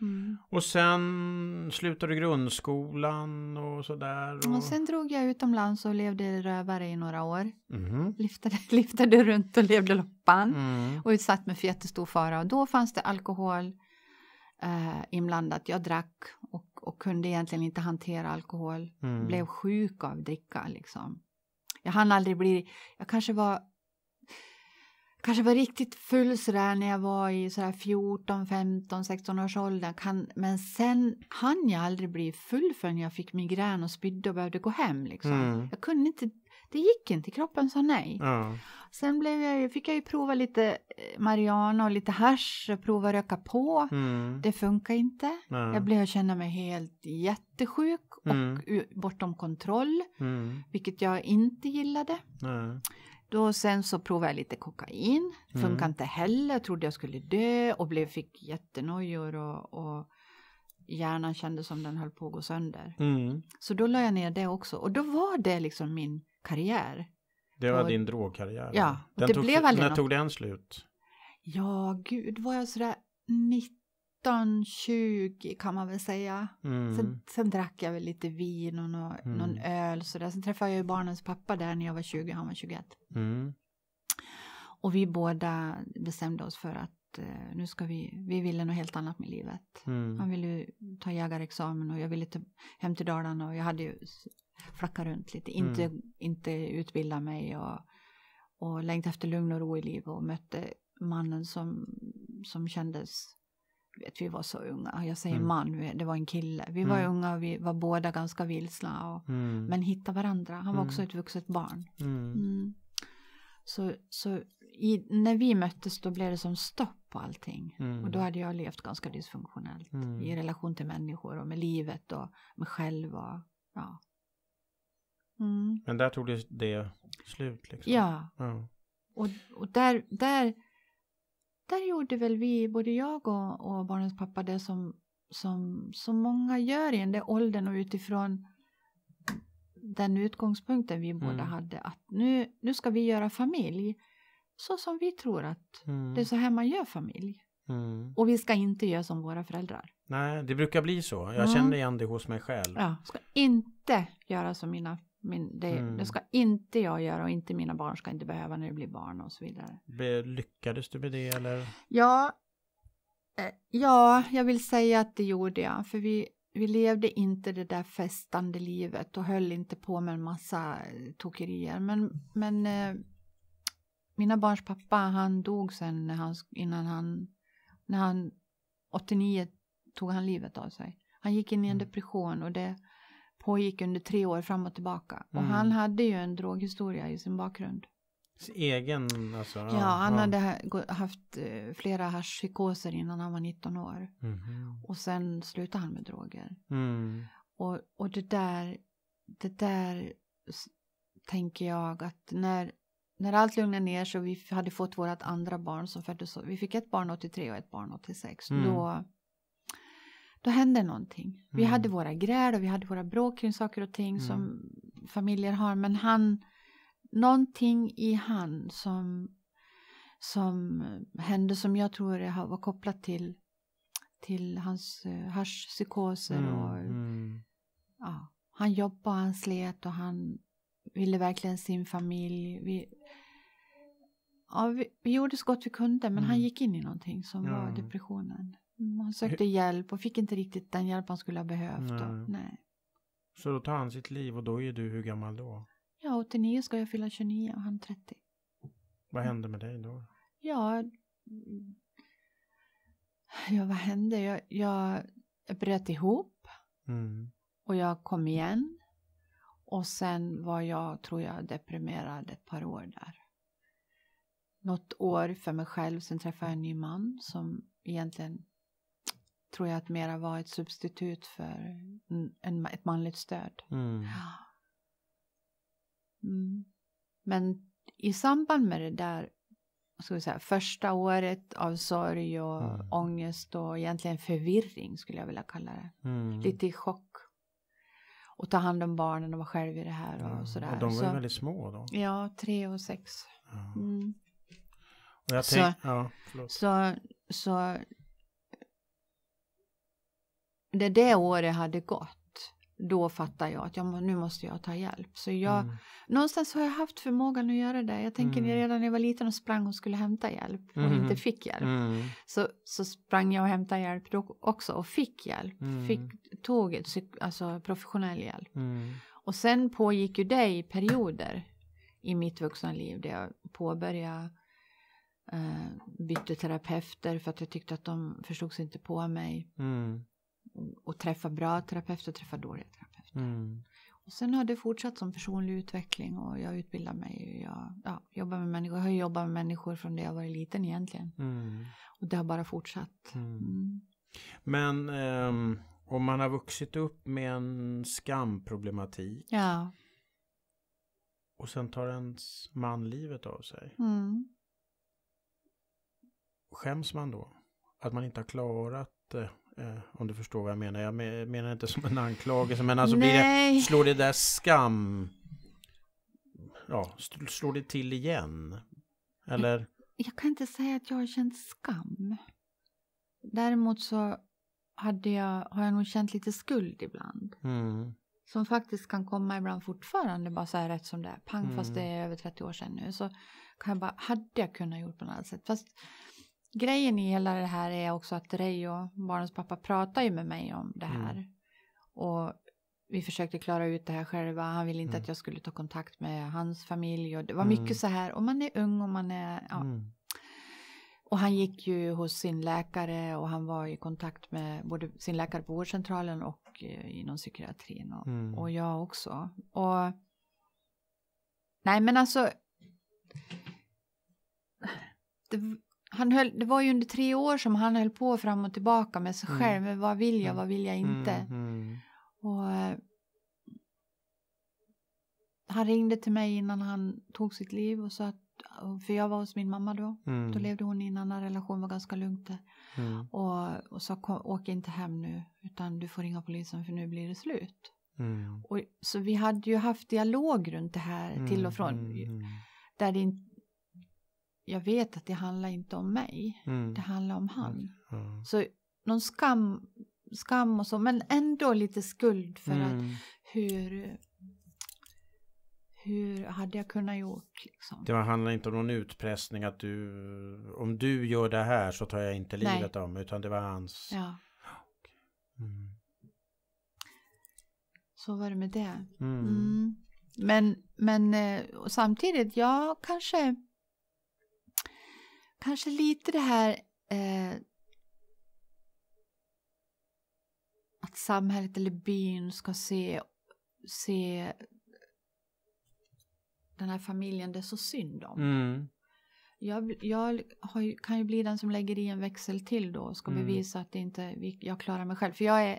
Mm. Och sen slutade grundskolan och sådär. Och... och sen drog jag utomlands och levde rövare i några år. Mm. Liftade, liftade runt och levde loppan. Mm. Och utsatt mig för jättestor fara. Och då fanns det alkohol eh, inblandat. Jag drack och, och, kunde egentligen inte hantera alkohol. Mm. Blev sjuk av dricka liksom. Jag hann aldrig bli... Jag kanske var kanske var riktigt full sådär när jag var i sådär 14, 15, 16 års ålder. Kan, men sen hann jag aldrig bli full förrän jag fick migrän och spydde och behövde gå hem. Liksom. Mm. Jag kunde inte, det gick inte, kroppen sa nej. Mm. Sen blev jag, fick jag ju prova lite eh, marijuana och lite hash och prova röka på. Mm. Det funkar inte. Jag blev känna mig helt jättesjuk och mm. bortom kontroll, mm. vilket jag inte gillade. Då sen så provade jag lite kokain. Mm. inte heller. trodde jag skulle dö och blev, fick jättenojor och, och hjärnan kändes som den höll på att gå sönder. Mm. Så då la jag ner det också. Och då var det liksom min karriär. Det var och, din drogkarriär? Ja. Den det tog, blev aldrig när något. tog den slut? Ja, gud, var jag sådär 90 19-20 kan man väl säga. Mm. Sen, sen, drack jag väl lite vin och nå, mm. någon öl sådär. Sen träffade jag ju barnens pappa där när jag var 20, han var 21. Mm. Och vi båda bestämde oss för att eh, nu ska vi, vi ville något helt annat med livet. Mm. Han ville ju ta jägarexamen och jag ville ta, hem till Dalarna och jag hade ju flackat runt lite, mm. inte, inte utbilda mig och, och längtat efter lugn och ro i livet och mötte mannen som, som kändes vet, vi var så unga. Jag säger mm. man, det var en kille. Vi var mm. unga och vi var båda ganska vilsna. Och, mm. Men hittade varandra. Han var också mm. ett vuxet barn. Mm. Så, så i, när vi möttes då blev det som stopp på allting. Och då hade jag levt ganska dysfunktionellt i relation till människor och med livet och mig själv. Och, ja. Men där tog det, det slut liksom. Ja. Och, och där, där där gjorde väl vi, både jag och, och barnens pappa, det som, som, som många gör i den där åldern och utifrån den utgångspunkten vi båda mm. hade att nu, nu ska vi göra familj så som vi tror att mm. det är så här man gör familj. Mm. Och vi ska inte göra som våra föräldrar. Nej, det brukar bli så. Jag känner igen det hos mig själv. Jag ska inte göra som mina min, det, mm. det, ska inte jag göra och inte mina barn ska inte behöva när det blir barn och så vidare. Lyckades du med det eller? Ja, eh, ja, jag vill säga att det gjorde jag. För vi, vi levde inte det där festande livet och höll inte på med en massa eh, tokerier. Men, men eh, mina barns pappa, han dog sen när han, innan han, när han, 89 tog han livet av sig. Han gick in i en mm. depression och det, pågick under tre år fram och tillbaka. Och mm. han hade ju en droghistoria i sin bakgrund. egen alltså? Ja, ja han ja. hade haft eh, flera haschpsykoser innan han var 19 år. Mm. Och sen slutade han med droger. Mm. Och, och det där, det där tänker jag att när, när allt lugnade ner så vi hade fått vårt andra barn som föddes, vi fick ett barn 83 och ett barn 86, mm. då då händer någonting. Mm. Vi hade våra gräl och vi hade våra bråk kring saker och ting mm. som familjer har, men han, någonting i han som, som hände som jag tror var kopplat till, till hans uh, haschpsykoser mm. och mm. Ja, han jobbade, han slet och han ville verkligen sin familj. Vi, ja, vi, vi gjorde så gott vi kunde men mm. han gick in i någonting som ja. var depressionen. Mm, han sökte Hur? hjälp och fick inte riktigt den hjälp han skulle ha behövt. Nej. Och, nej. Så då tar han sitt liv och då är du hur gammal då? Ja, 89 ska jag fylla 29 och han 30. Vad mm. hände med dig då? Ja, ja vad hände? Jag, jag bröt ihop mm. och jag kom igen. Och sen var jag, tror jag, deprimerad ett par år där. Något år för mig själv, sen träffade jag en ny man som egentligen tror jag att mera var ett substitut för en, ett manligt stöd. Mm. Mm. Men i samband med det där ska vi säga, första året av sorg och mm. ångest och egentligen förvirring skulle jag vilja kalla det. Mm. Lite i chock. Och ta hand om barnen och vara själv i det här och ja, sådär. Och de var ju Så, väldigt små då. Ja, tre och sex. Ja. Mm. Och tänk, så, ja, så, så när det året hade gått då fattade jag att jag, nu måste jag ta hjälp. Så jag, mm. Någonstans har jag haft förmågan att göra det. Jag tänker mm. redan när jag var liten och sprang och skulle hämta hjälp och mm. inte fick hjälp. Mm. Så, så sprang jag och hämtade hjälp då också och fick hjälp. Mm. Fick, tog ett, alltså professionell hjälp. Mm. Och sen pågick ju det i perioder i mitt vuxna liv där jag påbörjade Uh, bytte terapeuter för att jag tyckte att de förstod sig inte på mig. Mm och träffa bra terapeuter och träffa dåliga terapeuter. Mm. Och sen har det fortsatt som personlig utveckling och jag utbildar mig. Jag ja, jobbar med människor. Jag har jobbat med människor från det jag var liten egentligen. Mm. Och det har bara fortsatt. Mm. mm. Men um, om man har vuxit upp med en skamproblematik. Ja. Och sen tar ens man livet av sig. Mm. Skäms man då? Att man inte har klarat inte. Eh, om du förstår vad jag menar. Jag menar inte som en anklagelse men alltså blir det, slår det där skam... Ja, slår det till igen? Eller? Jag, jag kan inte säga att jag har känt skam. Däremot så hade jag, har jag nog känt lite skuld ibland. Mm. Som faktiskt kan komma ibland fortfarande bara så här rätt som det är. Pang mm. fast det är över 30 år sedan nu. Så kan jag bara, hade jag kunnat gjort på något annat sätt? Fast grejen i hela det här är också att Reijo, barnens pappa, pratar ju med mig om det mm. här. Mm. Och vi försökte klara ut det här själva. Han ville inte mm. att jag skulle ta kontakt med hans familj. Och det var mm. mycket så här, om man är ung och man är... Ja. Mm. Och han gick ju hos sin läkare och han var i kontakt med både sin läkare på vårdcentralen och eh, inom psykiatrin och, mm. och jag också. Och... Nej men alltså... Det han höll, det var ju under tre år som han höll på fram och tillbaka med sig mm. själv. Mm. Vad vill jag, mm. vad vill jag inte? Mm. mm. Och, eh, han ringde till mig innan han tog sitt liv och sa att, för jag var hos min mamma då. Mm. Då levde hon i en annan relation, var ganska lugnt där. Och, och sa kom, åk inte hem nu utan du får ringa polisen för nu blir det slut. Och, så vi hade ju haft dialog runt det här till och från. Där det inte jag vet att det handlar inte om mig. Mm. Det handlar om han. Mm. mm. Så någon skam, skam och så, men ändå lite skuld för mm. att hur hur hade jag kunnat gjort? Liksom? Det handlar inte om någon utpressning att du om du gör det här så tar jag inte livet Nej. av mig utan det var hans. Ja. Mm. Så var det med det. Mm. Men, men eh, samtidigt, jag kanske Kanske lite det här eh, att samhället eller byn ska se, se den här familjen det är så synd om. Mm. Jag, jag ju, kan ju bli den som lägger i en växel till då och ska mm. bevisa att det inte, jag klarar mig själv. För jag är,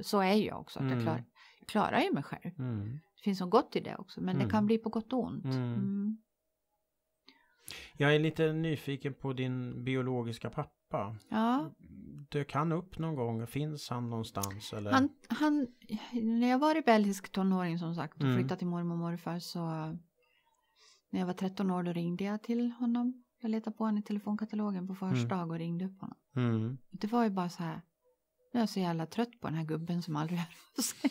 så är jag också, att mm. jag, klar, jag klarar ju mig själv. Mm. Det finns något gott i det också, men det mm. kan bli på gott och ont. Mm. Jag är lite nyfiken på din biologiska pappa. Ja. Dök han upp någon gång? Finns han någonstans? Eller? Han, han, när jag var i belgisk tonåring som sagt och mm. flyttade till mormor och morfar så när jag var 13 år då ringde jag till honom. Jag letade på honom i telefonkatalogen på första mm. och ringde upp honom. Mm. Det var ju bara så här. Nu är jag så jävla trött på den här gubben som aldrig hör av sig.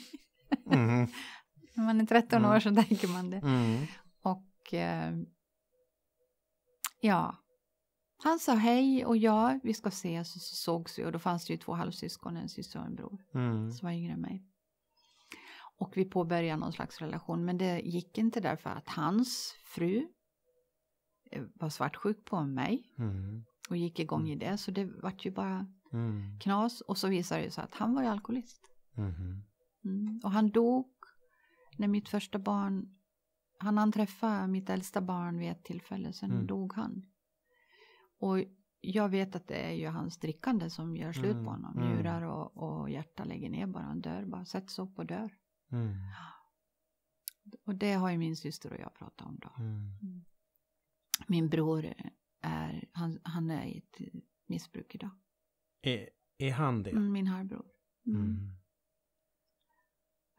Mm. när man är 13 mm. år så tänker man det. Mm. Och eh, Ja. Han sa hej och ja, vi ska ses och så sågs vi och då fanns det ju två halvsyskon, en syster och en bror mm. som var yngre än mig. Och vi påbörjade någon slags relation men det gick inte därför att hans fru eh, var svartsjuk på mig mm. och gick igång i mm. det så det vart ju bara mm. knas och så visade det sig att han var ju alkoholist. Mm-hmm. Mm. Och han dog när mitt första barn han hann träffa mitt äldsta barn vid ett tillfälle, sen mm. dog han. Och jag vet att det är ju hans drickande som gör slut på mm, honom. Mm. Njurar och, och hjärta lägger ner bara, han dör bara, sätts upp och dör. Mm. Och det har ju min syster och jag pratat om då. Mm. mm. Min bror är, han, han är i ett missbruk idag. Är, är han det? Min harbror.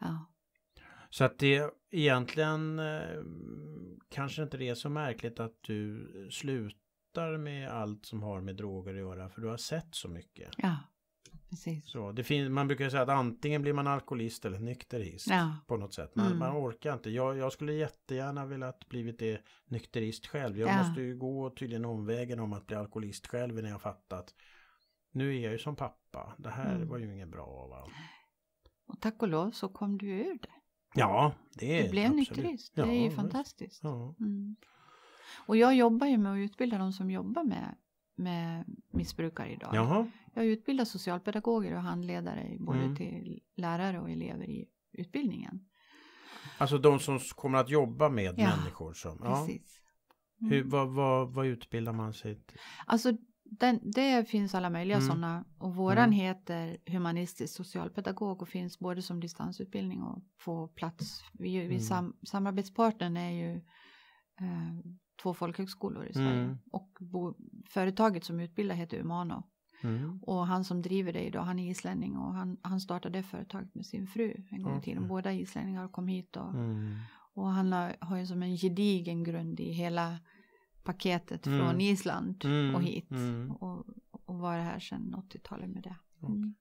Ja. Så att det egentligen eh, kanske inte det är så märkligt att du slutar med allt som har med droger att göra för du har sett så mycket. Ja, precis. Så, det finns, man brukar säga att antingen blir man alkoholist eller nykterist ja. på något sätt. Men mm. man orkar inte. Jag, jag skulle jättegärna velat blivit det nykterist själv. Jag ja. måste ju gå tydligen omvägen om att bli alkoholist själv när jag fattat nu är jag ju som pappa. Det här mm. var ju inget bra. Va? Och tack och lov så kom du ur det. Ja, det är Du blev absolut. nykterist, det ja, är ju fantastiskt. Ja. Mm. Och jag jobbar ju med att utbilda de som jobbar med, med missbrukare idag. Jaha. Jag utbildar socialpedagoger och handledare både mm. till lärare och elever i utbildningen. Alltså de som kommer att jobba med ja, människor som... Ja, precis. Mm. Hur, vad, vad, vad utbildar man sig till? Alltså den, det finns alla möjliga mm. sådana och våran mm. heter humanistisk socialpedagog och finns både som distansutbildning och på plats. Vi, vi mm. sam, samarbetspartnern är ju eh, två folkhögskolor i Sverige mm. och bo, företaget som utbildar heter Humano. Mm. Och han som driver det idag, han är islänning och han, han startade det företaget med sin fru en gång i tiden. Båda islänningar kom hit och, mm. och han har, har ju som en gedigen grund i hela paketet mm. från Island mm. mm. och hit och, och vara här sedan 80-talet med det. Okay. Mm.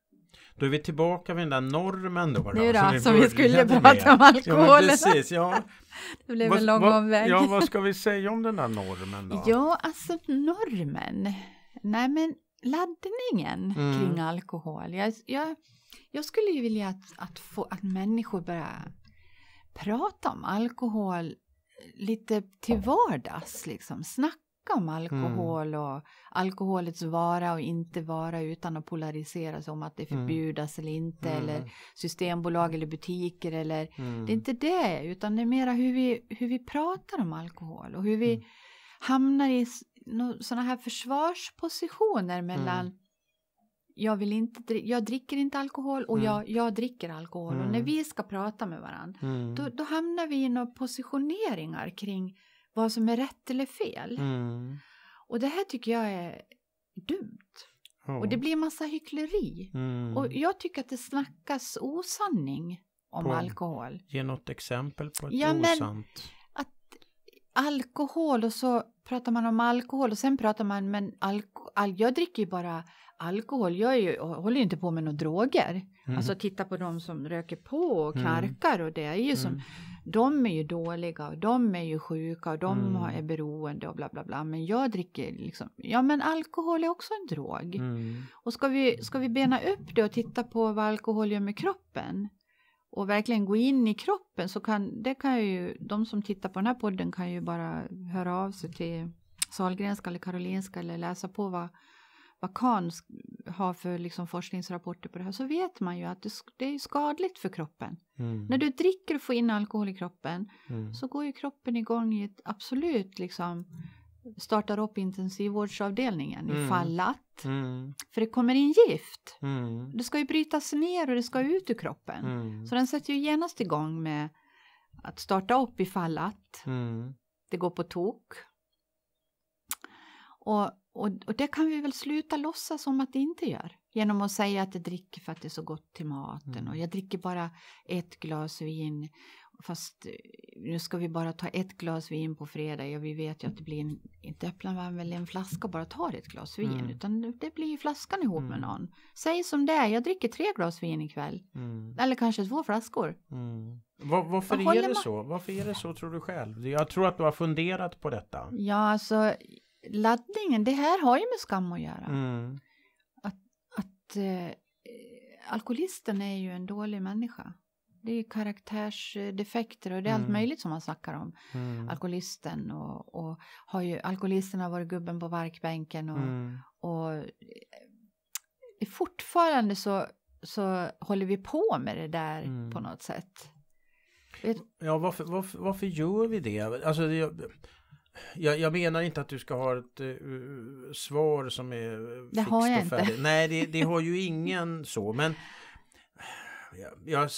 Då är vi tillbaka vid den där normen då. då nu då, som vi, som vi skulle med. prata om alkoholen. Ja, precis, ja. det blev en lång omväg. Ja, vad ska vi säga om den där normen då? Ja, alltså normen. Nej, men laddningen mm. kring alkohol. Jag, jag, jag skulle ju vilja att, att, få, att människor börjar prata om alkohol lite till vardags. Liksom. Snacka om mm. alkohol och alkoholets vara och inte vara utan att polarisera sig om att det mm. förbjudas mm. eller inte mm. eller systembolag eller butiker eller mm. det är inte det utan det är mera hur vi, hur vi pratar om alkohol och hur vi mm. hamnar i sådana här försvarspositioner mellan jag, vill inte, jag dricker inte alkohol och mm. jag, jag dricker alkohol. Mm. Och när mm. vi ska prata med varandra mm. då, då, hamnar vi i några positioneringar kring vad som är rätt eller fel. Mm. Och det här tycker jag är dumt. Oh. Och det blir massa hyckleri. Mm. Och jag tycker att det snackas osanning om på, alkohol. Ge något exempel på ett ja, osant alkohol och så pratar man om alkohol och sen pratar man men alko, all, jag dricker ju bara alkohol, jag, ju, håller ju inte på med några droger. Mm. Alltså titta på de som röker på och mm. knarkar och det är ju mm. som, de är ju dåliga och de är ju sjuka och de mm. är beroende och bla bla bla. Men jag dricker liksom, ja men alkohol är också en drog. Mm. Och ska vi, ska vi bena upp det och titta på vad alkohol gör med kroppen och verkligen gå in i kroppen så kan, det kan ju, de som tittar på den här podden kan ju bara höra av sig till Sahlgrenska eller Karolinska eller läsa på vad vad kan har för liksom forskningsrapporter på det här så vet man ju att det är skadligt för kroppen. Mm. När du dricker och får in alkohol i kroppen mm. så går ju kroppen igång i ett absolut liksom startar upp intensivvårdsavdelningen mm. ifall att. Mm. För det kommer in gift. Mm. Det ska ju brytas ner och det ska ut ur kroppen. Mm. Så den sätter ju genast igång med att starta upp ifall att mm. det går på tok. Och och, och det kan vi väl sluta låtsas som att det inte gör. Genom att säga att jag dricker för att det är så gott till maten mm. och jag dricker bara ett glas vin. Fast eh, nu ska vi bara ta ett glas vin på fredag. Ja, vi vet ju att det blir en, inte öppnar man väl en flaska och bara tar ett glas vin. Mm. Utan det blir ju flaskan ihop mm. med någon. Säg som det är, jag dricker tre glas vin ikväll. Mm. Eller kanske två flaskor. Mm. Var, varför är det man... så? Varför är det så tror du själv? Jag tror att du har funderat på detta. Ja, alltså laddningen, det här har ju med skam att göra. Mm. Att, att eh, alkoholisten är ju en dålig människa. Det är karaktärsdefekter och det är mm. allt möjligt som man snackar om. Mm. Alkoholisten och, och, har ju, alkoholisten har varit gubben på varkbänken och, mm. och eh, fortfarande så, så håller vi på med det där mm. på något sätt. Vet... Ja, varför, varför, varför, gör vi det? Alltså, det, jag, jag, menar inte att du ska ha ett uh, svar som är eh, det fixt har jag och färdigt. Inte. Nej, det, det, har ju ingen så. Men jag, jag,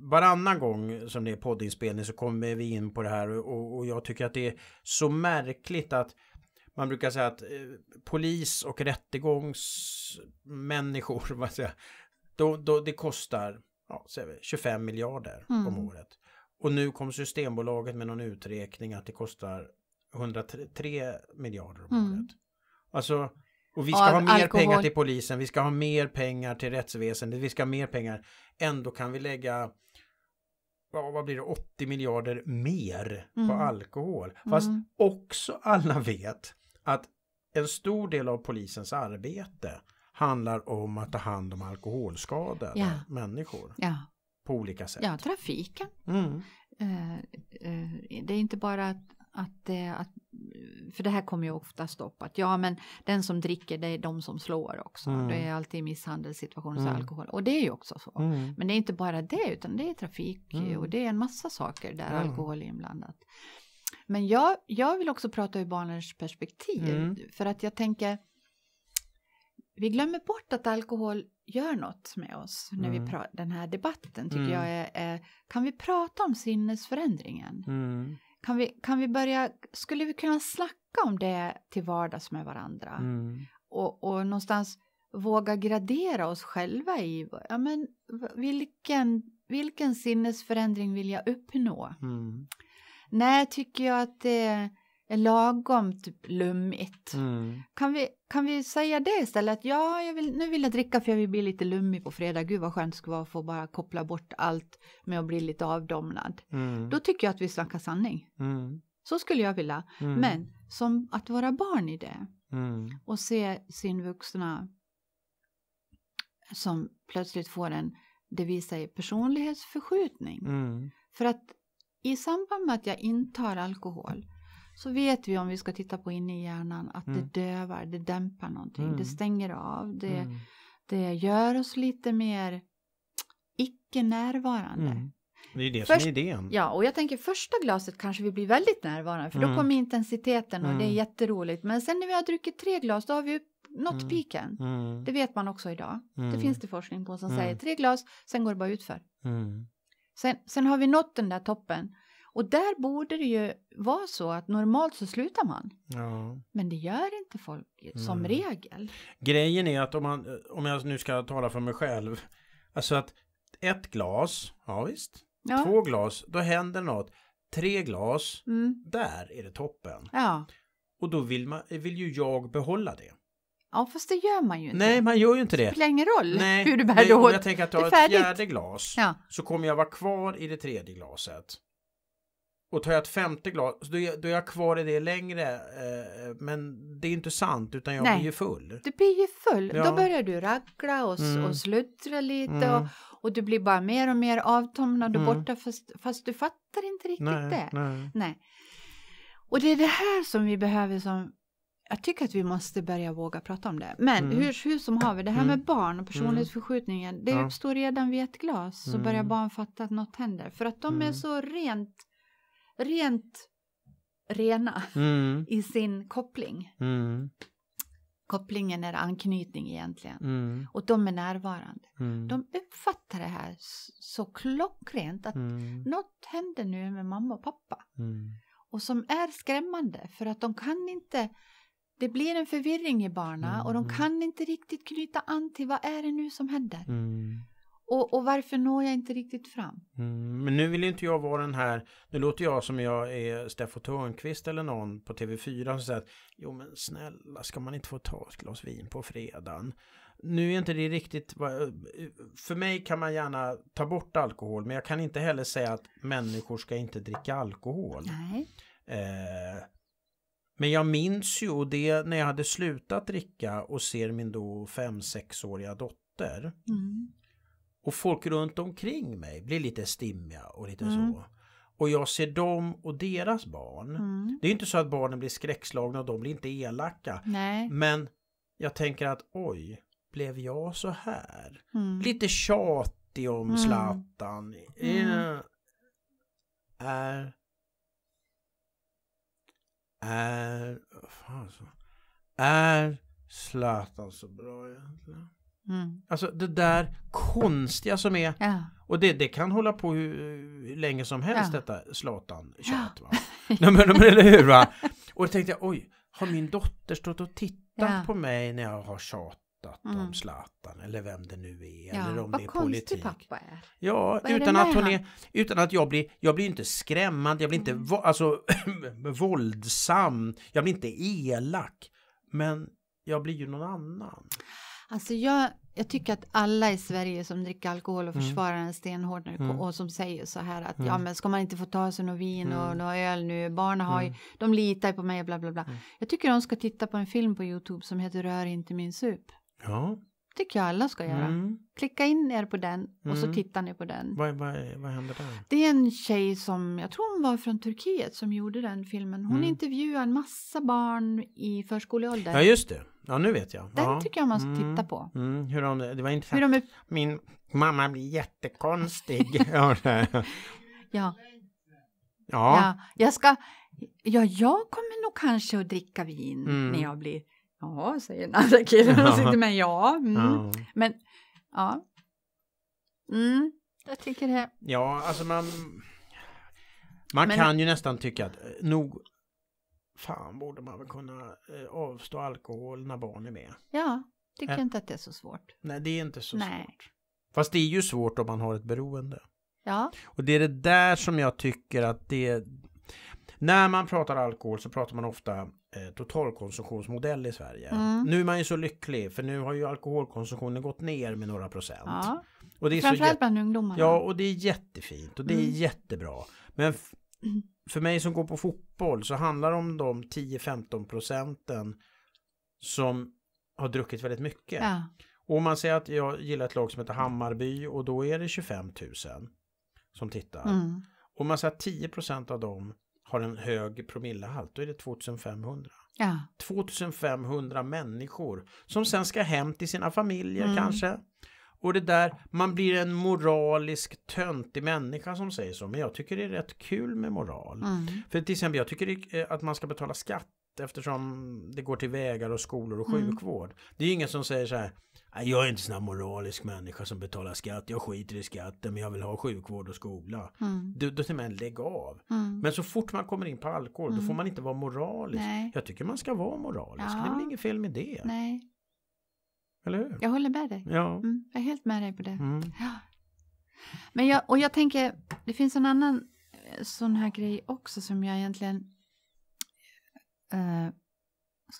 varannan gång som det är poddinspelning så kommer vi in på det här och, och jag tycker att det är så märkligt att man brukar säga att eh, polis och rättegångsmänniskor, vad säger, då, då, det kostar ja, 25 miljarder mm. om året. Och nu kom Systembolaget med någon uträkning att det kostar 103 miljarder om mm. året. Mm. Alltså, och vi ska Av ha mer alkohol. pengar till polisen, vi ska ha mer pengar till rättsväsendet, vi ska ha mer pengar. Ändå kan vi lägga ja, vad blir det, 80 miljarder mer mm. på alkohol. Fast mm. också alla vet att en stor del av polisens arbete handlar om att ta hand om alkoholskadade ja. människor. Ja. På olika sätt. Ja, trafiken. Mm. Uh, uh, det är inte bara att att, eh, att, för det här kommer ju ofta upp att ja men den som dricker det är de som slår också. Mm. Det är alltid misshandelssituationer mm. alkohol. Och det är ju också så. Mm. Men det är inte bara det utan det är trafik mm. och det är en massa saker där alkohol är inblandat. Men jag, jag vill också prata ur barnens perspektiv. Mm. För att jag tänker vi glömmer bort att alkohol gör något med oss när vi mm. pratar den här debatten tycker mm. jag är, är, kan vi prata om sinnesförändringen? Kan vi, kan vi börja, skulle vi kunna snacka om det till vardags med varandra? Mm. Och, och någonstans våga gradera oss själva i, ja men vilken, vilken sinnesförändring vill jag uppnå? Mm. När tycker jag att det är lagomt typ lummigt? Mm. Kan vi kan vi säga det istället? Ja, jag vill, nu vill jag dricka för jag vill bli lite lummig på fredag. Gud vad skönt det skulle vara att få bara koppla bort allt med att bli lite avdomnad. Mm. Då tycker jag att vi snackar sanning. Mm. Så skulle jag vilja. Mm. Men som att vara barn i det mm. och se sin vuxna som plötsligt får en, det visar sig, personlighetsförskjutning. Mm. För att i samband med att jag intar alkohol så vet vi om vi ska titta på inne i hjärnan att mm. det dövar, det dämpar någonting, mm. det stänger av, det, mm. det gör oss lite mer icke närvarande. Mm. Det är det Först, som är idén. Ja, och jag tänker första glaset kanske vi blir väldigt närvarande för då mm. kommer intensiteten och det är mm. jätteroligt. Men sen när vi har druckit tre glas då har vi nått piken. Det vet man också idag. Det finns det forskning på som säger tre glas, sen går det bara utför. Sen, sen har vi nått den där toppen och där borde det ju vara så att normalt så slutar man. Ja. Men det gör inte folk som mm. regel. Grejen är att om, man, om jag nu ska tala för mig själv. Alltså att ett glas, ja visst. Ja. Två glas, då händer något. Tre glas, mm. där är det toppen. Ja. Och då vill, man, vill ju jag behålla det. Ja, fast det gör man ju inte. Nej, man gör ju inte det. Det spelar ingen roll Nej, hur du bär nej, det åt. Jag tänker att jag har ett fjärde glas ja. så kommer jag vara kvar i det tredje glaset. Och tar jag ett femte glas, då är, då är jag kvar i det längre. Eh, men det är inte sant, utan jag Nej. blir ju full. Du blir ju full. Ja. Då börjar du raggla och, mm. och sluddra lite. Mm. Och, och, du blir bara mer och mer avtomnad och mm. borta, fast, fast, du fattar inte riktigt Nej. det. Nej. Nej. Och det är det här som vi behöver som... Jag tycker att vi måste börja våga prata om det. Men mm. hur, hur som har vi det här mm. med barn och mm. personlighetsförskjutningen. Det ja. uppstår redan vid ett glas så börjar barn fatta att något händer. För att de är så rent rent rena mm. i sin koppling. Mm. Kopplingen är anknytning egentligen. Mm. Och de är närvarande. Mm. De uppfattar det här så klockrent att mm. något händer nu med mamma och pappa. Mm. Och som är skrämmande för att de kan inte det blir en förvirring i barna och de mm. kan inte riktigt knyta an till vad är det nu som händer. Och, och, varför når jag inte riktigt fram? Mm, men nu vill inte jag vara den här, nu låter jag som jag är Steffo Törnqvist eller någon på TV4 som säger att jo men snälla ska man inte få ta ett glas vin på fredagen? Nu är inte det riktigt, eh, för mig kan man gärna ta bort alkohol men jag kan inte heller säga att människor ska inte dricka alkohol. Nej. Eh, men jag minns ju och det när jag hade slutat dricka och ser min då fem sexåriga dotter. Mm och folk runt omkring mig blir lite stimmiga och lite mm. så. Och jag ser dem och deras barn. Mm. Det är inte så att barnen blir skräckslagna och de blir inte elaka. Nej. Men jag tänker att oj, blev jag så här? Mm. Lite tjatig om mm. Zlatan. Mm. Eh, är, är... Är... Fan så, är Zlatan så bra egentligen? Mm. Alltså det där konstiga som är ja. och det, det kan hålla på hur länge som helst ja. detta Zlatan tjat va. Nej, men, eller hur va? Och då tänkte jag oj, har min dotter stått och tittat på mig när jag har tjatat mm. om Zlatan eller vem det nu är. Ja, eller om vad det är politik. pappa är. Ja, vad utan att, hon är, utan att jag blir, jag blir inte skrämmande, jag blir inte mm. alltså, våldsam, jag blir inte elak. Men jag blir ju någon annan. Alltså jag, jag tycker att alla i Sverige som dricker alkohol och mm. försvarar mm. den stenhårt mm. och som säger så här att mm. ja men ska man inte få ta sig något vin mm. och något öl nu, barnen har ju, mm. de litar ju på mig och bla bla bla. Mm. Jag tycker de ska titta på en film på Youtube som heter Rör inte min sup. Ja. tycker jag alla ska göra. Klicka in er på den och så tittar ni på den. Vad, vad, vad händer där? Det är en tjej som, jag tror hon var från Turkiet som gjorde den filmen. Hon intervjuar en massa barn i förskoleåldern. Ja just det. Ja, nu vet jag. Den ja. tycker jag man ska mm. titta på. Mm, hur de, det var inte Hur de är... Min mamma blir jättekonstig. ja. ja. Ja. Jag ska... Ja, jag kommer nog kanske att dricka vin mm. när jag blir... Ja, säger den andra killen ja. och sitter med ja. Mm. ja. Men, ja. Mm, jag tycker det. Ja, alltså man... Man Men... kan ju nästan tycka att eh, nog fan borde man väl kunna eh, avstå alkohol när barn är med. Ja, tycker äh. inte att det är så svårt. Nej, det är inte så Nej. svårt. Fast det är ju svårt om man har ett beroende. Ja. Och det är det där som jag tycker att det... När man pratar alkohol så pratar man ofta eh, totalkonsumtionsmodell i Sverige. Mm. Nu är man ju så lycklig för nu har ju alkoholkonsumtionen gått ner med några procent. Ja. Och det är Framförallt så bland ungdomarna. Ja, och det är jättefint och det är mm. jättebra. Men för mig som går på fotboll så handlar det om de 10-15 procenten som har druckit väldigt mycket. Ja. Och om man säger att jag gillar ett lag som heter Hammarby och då är det 25 000 som tittar. Mm. Om man säger att 10 procent av dem har en hög promillehalt, då är det 2500. Ja. 2500 människor som sen ska hem till sina familjer mm. kanske. Och det där, man blir en moralisk töntig människa som säger så. Men jag tycker det är rätt kul med moral. Mm. För till exempel jag tycker eh, att man ska betala skatt eftersom det går till vägar och skolor och mm. sjukvård. Det är ju ingen som säger så här jag är inte sån här moralisk människa som betalar skatt. Jag skiter i skatten men jag vill ha sjukvård och skola. Mm. Då, då säger man lägg av. Mm. Men så fort man kommer in på alkohol mm. då får man inte vara moralisk. Nej. Jag tycker man ska vara moralisk. Ja. Det är väl inget fel med det. Nej. Eller hur? Jag håller med dig. Ja. Mm, jag är helt med dig på det. Mm. Ja. Men jag, och jag tänker, det finns en annan eh, sån här grej också som jag egentligen... Uh,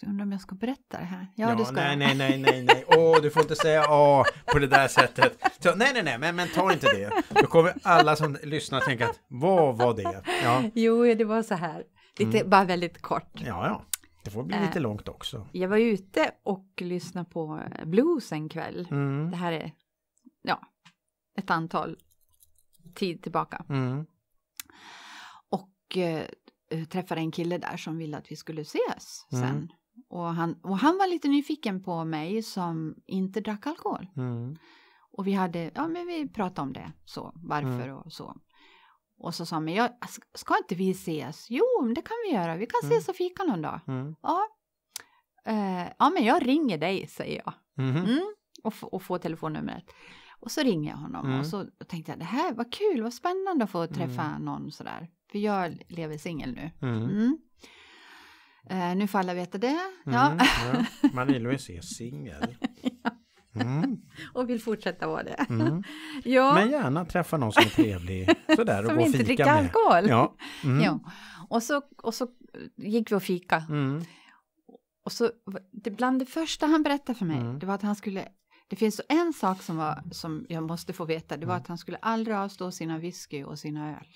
jag undrar om jag ska berätta det här? Ja, ja det ska nej, jag. Nej, nej, nej, nej. Åh, oh, du får inte säga A oh, på det där sättet. Så, nej, nej, nej, men, men ta inte det. Då kommer alla som lyssnar tänka att vad var det? Ja. Jo, det var så här. Lite, mm. bara väldigt kort. Ja, ja. Det får bli eh, lite långt också. Jag var ute och lyssnade på eh, blues en kväll. Mm. Det här är ja, ett antal tid tillbaka. Mm. Och eh, träffade en kille där som ville att vi skulle ses mm. sen. Och han, och han var lite nyfiken på mig som inte drack alkohol. Mm. Och vi hade, ja men vi pratade om det så, varför mm. och så. Och så sa han, men jag, ska inte vi ses? Jo, det kan vi göra. Vi kan mm. ses och fika någon dag. Mm. Ja. Uh, ja, men jag ringer dig, säger jag. Mhm. Mm. Och, och får telefonnumret. Och så ringer jag honom och mm. så tänkte jag, det här var kul, vad spännande att få mm. träffa mm. någon sådär. För jag lever singel nu. Uh, nu får alla veta det. Ja. Ja. Marie-Louise är singel. ja. Mm. och vill fortsätta vara det. Mm. ja. Men gärna träffa någon som är trevlig sådär och gå och fika med. Som inte dricker alkohol. Ja. Mm. ja. Och, så, och så gick vi och fika. Mm. Och så, det, bland det första han berättade för mig, mm. det var att han skulle det finns en sak som, var, som jag måste få veta. Det var mm. att han skulle aldrig avstå sina whisky och sina öl.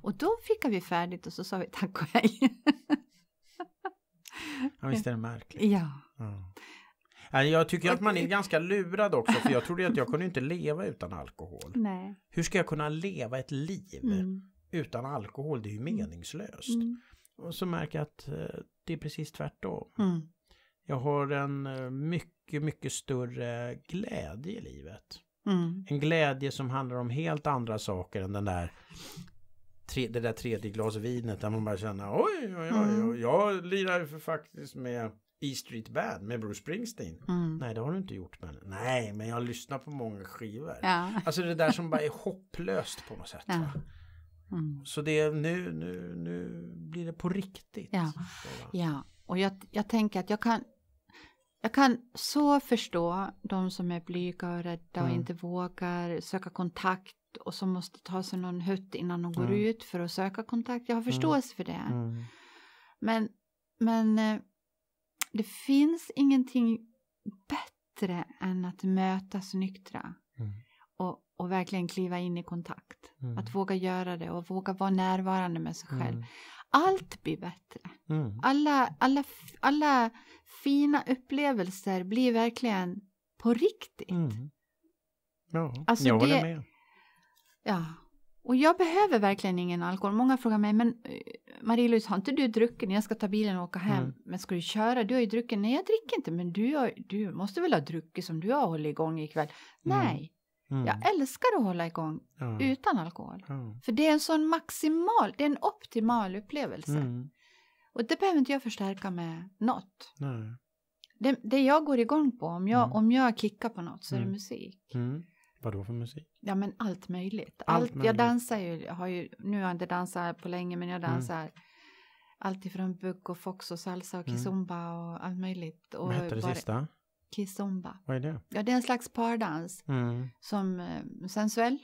Och då fick vi färdigt och så sa vi tack och hej. ja, visst är det märkligt. Ja. Äh, jag tycker att man är ganska lurad också för jag trodde att jag kunde inte leva utan alkohol. Nej. Hur ska jag kunna leva ett liv mm. utan alkohol? Det är ju mm. meningslöst. Mm. Och så märker jag att eh, det är precis tvärtom. Mm. Jag har en eh, mycket, mycket större glädje i livet. Mm. En glädje som handlar om helt andra saker än den där tre, det där tredje glas vinet där man bara känner oj, oj, oj, mm. oj. jag lirar ju faktiskt med E Street Band med Bruce Springsteen. Mm. Nej, det har du inte gjort. Men nej, men jag lyssnar på många skivor. Ja. Alltså det där som bara är hopplöst på något sätt. Ja. Mm. Så det nu, nu, nu blir det på riktigt. Ja, ja. och jag, jag tänker att jag kan jag kan så förstå de som är blyga och rädda mm. och inte vågar söka kontakt och som måste ta sig någon hutt innan de går mm. ut för att söka kontakt. Jag har mm. förståelse för det. Mm. Men, men eh, det finns ingenting bättre än att mötas nyktra. Mm. Och, och verkligen kliva in i kontakt. Mm. Att våga göra det och våga vara närvarande med sig själv. Mm. Allt blir bättre. Mm. Alla, alla, alla fina upplevelser blir verkligen på riktigt. Mm. Ja, alltså jag det, håller med. Ja, och jag behöver verkligen ingen alkohol. Många frågar mig, men eh, Marie-Louise, har inte du druckit när jag ska ta bilen och åka hem? Mm. Men ska du köra? Du har ju druckit. Nej, jag dricker inte, men du, har, du måste väl ha druckit som du har hållit igång ikväll? Mm. Nej, mm. jag älskar att hålla igång mm. utan alkohol. För det är en sån maximal, det är en optimal upplevelse. Mm. Och det behöver inte jag förstärka med något. Det, det, jag går igång på, om jag, mm. om jag kickar på något så är det mm. musik. Vad då för musik? Ja men allt möjligt. Allt, allt möjligt. Jag dansar ju, har ju, nu har jag inte dansat på länge men jag mm. dansar mm. alltifrån bugg och fox och salsa och mm. kizomba mm. och allt möjligt. Och Vad hette det bara, sista? Kizomba. Vad är det? Ja det är en slags pardans mm. som eh, sensuell.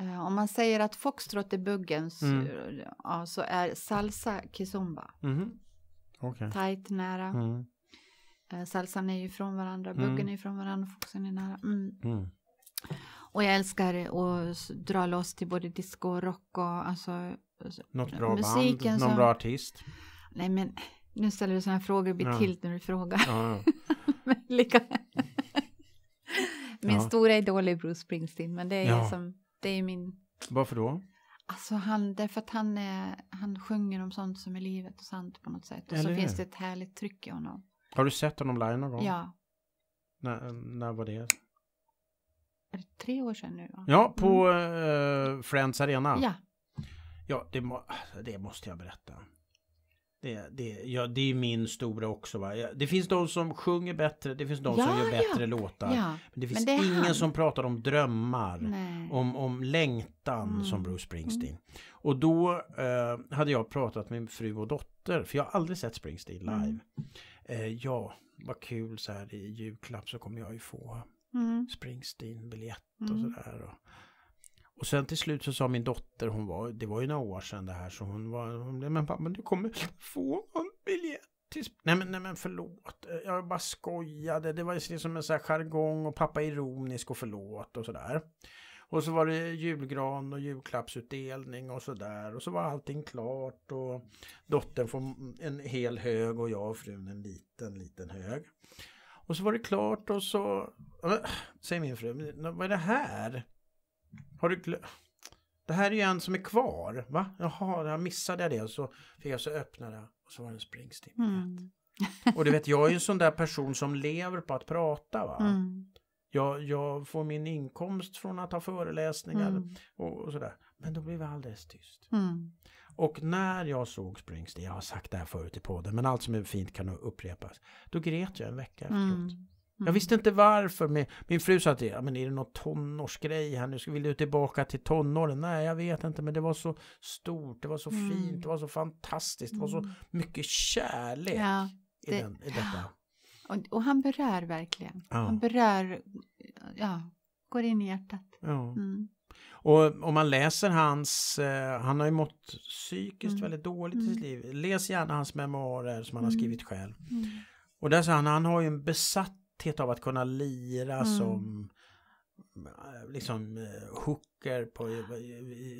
Uh, om man säger att foxtrot är buggens mm. ja, så är salsa kizomba. Mm. Okay. Tajt, nära. Mm. Eh, salsan är ju från varandra, mm. buggen är från varandra, foxen är nära. Mm. Mm. Och jag älskar att dra loss till både disco och rock och alltså Något eh, bra musiken band, någon som... bra artist? Nej men nu ställer du sådana frågor, blir ja. till när du frågar. Ja, ja. min ja. stora idol är Bruce Springsteen, men det är ja. som, det är min... Varför då? Alltså han, därför att han, är, han sjunger om sånt som är livet och sant på något sätt. Och Eller så finns det ett härligt tryck i honom. Har du sett honom live någon gång? Ja. När, när var det? Är det tre år sedan nu? Va? Ja, på mm. eh, Friends Arena. Ja. Ja, det, det måste jag berätta. Det, det, ja, det är min stora också. Va? Det finns de som sjunger bättre, det finns de ja, som gör bättre ja. låtar. Ja. Men det finns men det ingen han. som pratar om drömmar, om, om längtan mm. som Bruce Springsteen. Mm. Och då eh, hade jag pratat med min fru och dotter, för jag har aldrig sett Springsteen live. Mm eh, ja, vad kul så här i julklapp så kommer jag ju få mm. Springsteen-biljett mm. och sådär. Och, och sen till slut så sa min dotter, hon var, det var ju några år sedan det här, så hon var, hon blev, men pappa du kommer få en biljett. nej men, nej men förlåt, eh, jag bara skojade. Det var ju liksom en sån här jargong och pappa ironisk och förlåt och sådär. Och så var det julgran och julklappsutdelning och sådär. Och så var allting klart och dottern får en hel hög och jag och frun en liten, liten hög. Och så var det klart och så äh, säger min fru, vad är det här? Har du glömt? Det här är ju en som är kvar, va? Jaha, där missade jag det så fick jag så öppna det och så var det en springstimulant. Mm. och du vet, jag är ju en sån där person som lever på att prata. va? Mm. Jag, jag får min inkomst från att ha föreläsningar mm. och, och, sådär. Men då blev jag alldeles tyst. Mm. Och när jag såg Springsteen, jag har sagt det här förut i podden, men allt som är fint kan upprepas. Då grät jag en vecka mm. efteråt. Mm. Jag visste inte varför. Min, min fru sa till ja, men är det någon tonårsgrej här nu? Vill du tillbaka till tonåren? Nej, jag vet inte, men det var så stort, det var så mm. fint, det var så fantastiskt, det var så mm. mycket kärlek ja, det, i, den, i detta. Och, och han berör verkligen. Ja. Han berör, ja, går in i hjärtat. Ja. Mm. Och om man läser hans, eh, han har ju mått psykiskt mm. väldigt dåligt mm. i sitt mm. liv. Läs gärna hans memoarer som han har mm. skrivit själv. Mm. Och där säger han, han har ju en besatthet av att kunna lira som eh, liksom eh, hooker på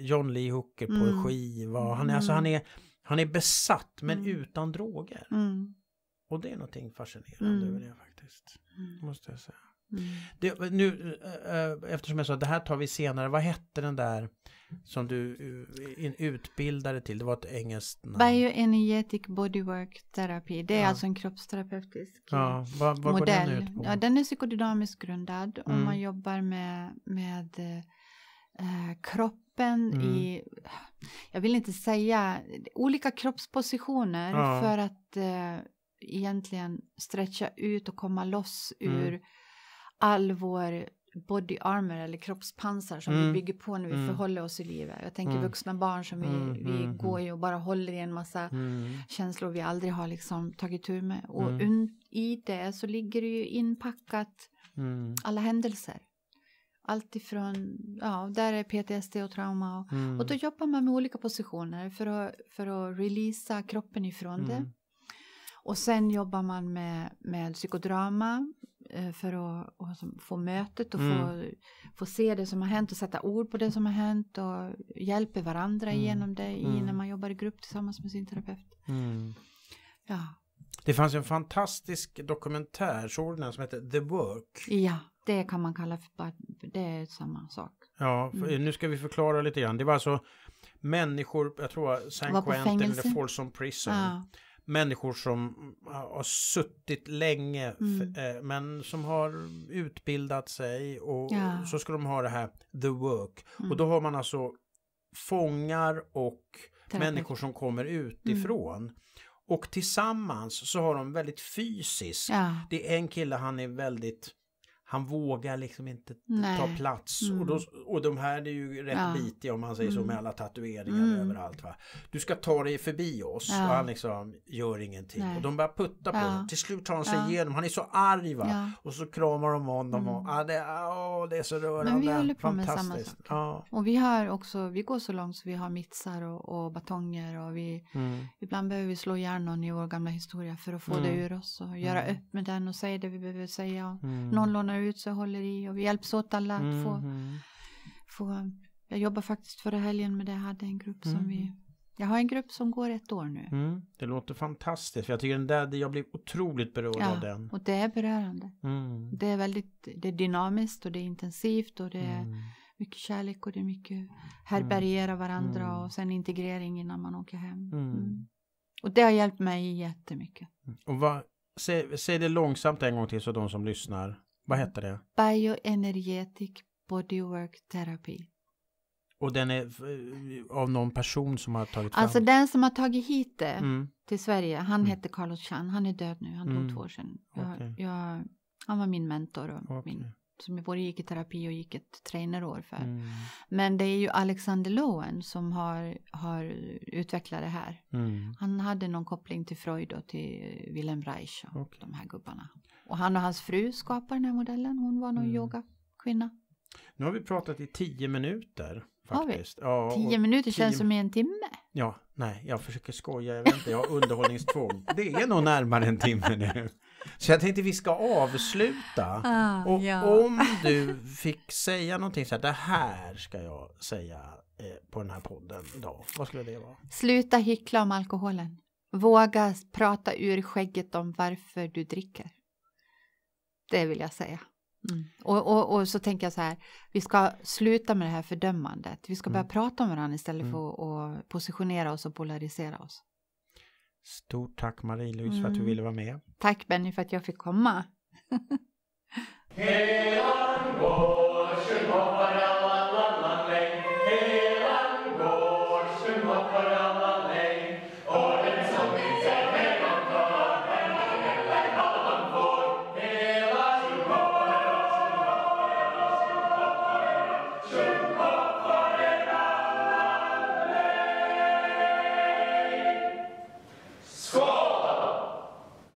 John Lee Hooker på mm. skiva. Han är, alltså, han, är, han är besatt men utan droger. Mm. Och det är någonting fascinerande mm. över det faktiskt. Mm. Måste jag säga. Mm. Det, nu, eh, eh, eftersom jag sa att det här tar vi senare, vad hette den där som du eh, utbildade till? Det var ett engelskt namn. Bioenergetic Bodywork Therapy. Det är ja. alltså en kroppsterapeutisk ja. vad, vad modell. Går den, ut på? Ja, den är psykodynamiskt grundad och mm. man jobbar med, med eh, kroppen mm. i, jag vill inte säga, olika kroppspositioner ja. för att eh, egentligen stretcha ut och komma loss mm. ur all vår body armor eller kroppspansar som mm. vi bygger på när vi mm. förhåller oss i livet. Jag tänker mm. vuxna barn som vi, mm. vi mm. går i och bara håller i en massa mm. känslor vi aldrig har liksom tagit tur med. Och i det så ligger det ju inpackat alla händelser. Allt ifrån, ja, där är PTSD och trauma. Och, och då jobbar man med olika positioner för att, för att releasa kroppen ifrån det. Och sen jobbar man med, med psykodrama eh, för att, få mötet och mm. få, få se det som har hänt och sätta ord på det som har hänt och hjälper varandra mm. genom det i, mm. när man jobbar i grupp tillsammans med sin terapeut. Mm. Ja. Det fanns en fantastisk dokumentär, såg du den, som hette The Work? Ja, det kan man kalla för, det är samma sak. Ja, mm. nu ska vi förklara lite grann. Det var alltså människor, jag tror San Quentin eller Folsom Prison. Ja människor som har suttit länge mm. eh, men som har utbildat sig och ja. så ska de ha det här the work. Mm. Och då har man alltså fångar och Terapeuter. människor som kommer utifrån. Mm. Och tillsammans så har de väldigt fysiskt. Ja. Det är en kille han är väldigt han vågar liksom inte Nej. ta plats. Mm. Och, då, och de här är ju rätt ja. bitiga om man säger mm. så med alla tatueringar mm. överallt. Va? Du ska ta dig förbi oss ja. och han liksom gör ingenting. Nej. Och de börjar putta på ja. honom. Till slut tar han sig ja. igenom. Han är så arg va. Och så kramar de honom. Mm. Och, ah, det, oh, det är så rörande. Men vi håller på med samma sak. Ja. Och vi har också, vi går så långt så vi har mitsar och, och batonger. Och vi, mm. Ibland behöver vi slå ihjäl någon i vår gamla historia för att få mm. det ur oss. Och göra mm. upp med den och säga det vi behöver säga. Någon lånar ut så jag håller i och vi hjälps åt alla att mm. få, mm-hmm. få... Jag jobbar faktiskt förra helgen med det, jag hade en grupp som vi mm-hmm. jag har en grupp som går ett år nu. Mm, det låter fantastiskt. För jag tycker den där, jag blev otroligt berörd ja, av den. Och det är berörande. Mm. Det är väldigt det är dynamiskt och det är intensivt och det är mm. mycket kärlek och det är mycket härbärgera mm. varandra mm. och sen integrering innan man åker hem. Mm. Och det har hjälpt mig jättemycket. Och vad, säg, säg det långsamt en gång till så de som lyssnar vad hette det? Bioenergetic Bodywork Therapy. Och den är eh, av någon person som har tagit fram? Alltså den som har tagit hit det mm. till Sverige, han mm. hette Carlos Chan, han är död nu, han dog mm. två år sedan. Jag, okay. jag, han var min mentor och okay. min som jag både gick i terapi och gick ett trainerår för. Mm. Men det är ju Alexander Lowen som har, har utvecklat det här. Mm. Han hade någon koppling till Freud och till Wilhelm Reich och okay. de här gubbarna. Och han och hans fru skapar den här modellen. Hon var någon mm. yogakvinna. Nu har vi pratat i tio minuter. Faktiskt. Har vi? Ja, tio minuter känns tio... som en timme. Ja, nej, jag försöker skoja. Jag vet inte, jag har underhållningstvång. det är nog närmare en timme nu. Så jag tänkte vi ska avsluta. Ah, och ja. om du fick säga någonting så här, det här ska jag säga eh, på den här podden idag. Vad skulle det vara? Sluta hyckla om alkoholen. Våga prata ur skägget om varför du dricker. Det vill jag säga. Mm. Och, och, och, så tänker jag så här, vi ska sluta med det här fördömandet. Vi ska börja mm. prata om varandra istället mm. för att positionera oss och polarisera oss. Stort tack Marie-Louise mm. för att du ville vara med. Tack Benny för att jag fick komma.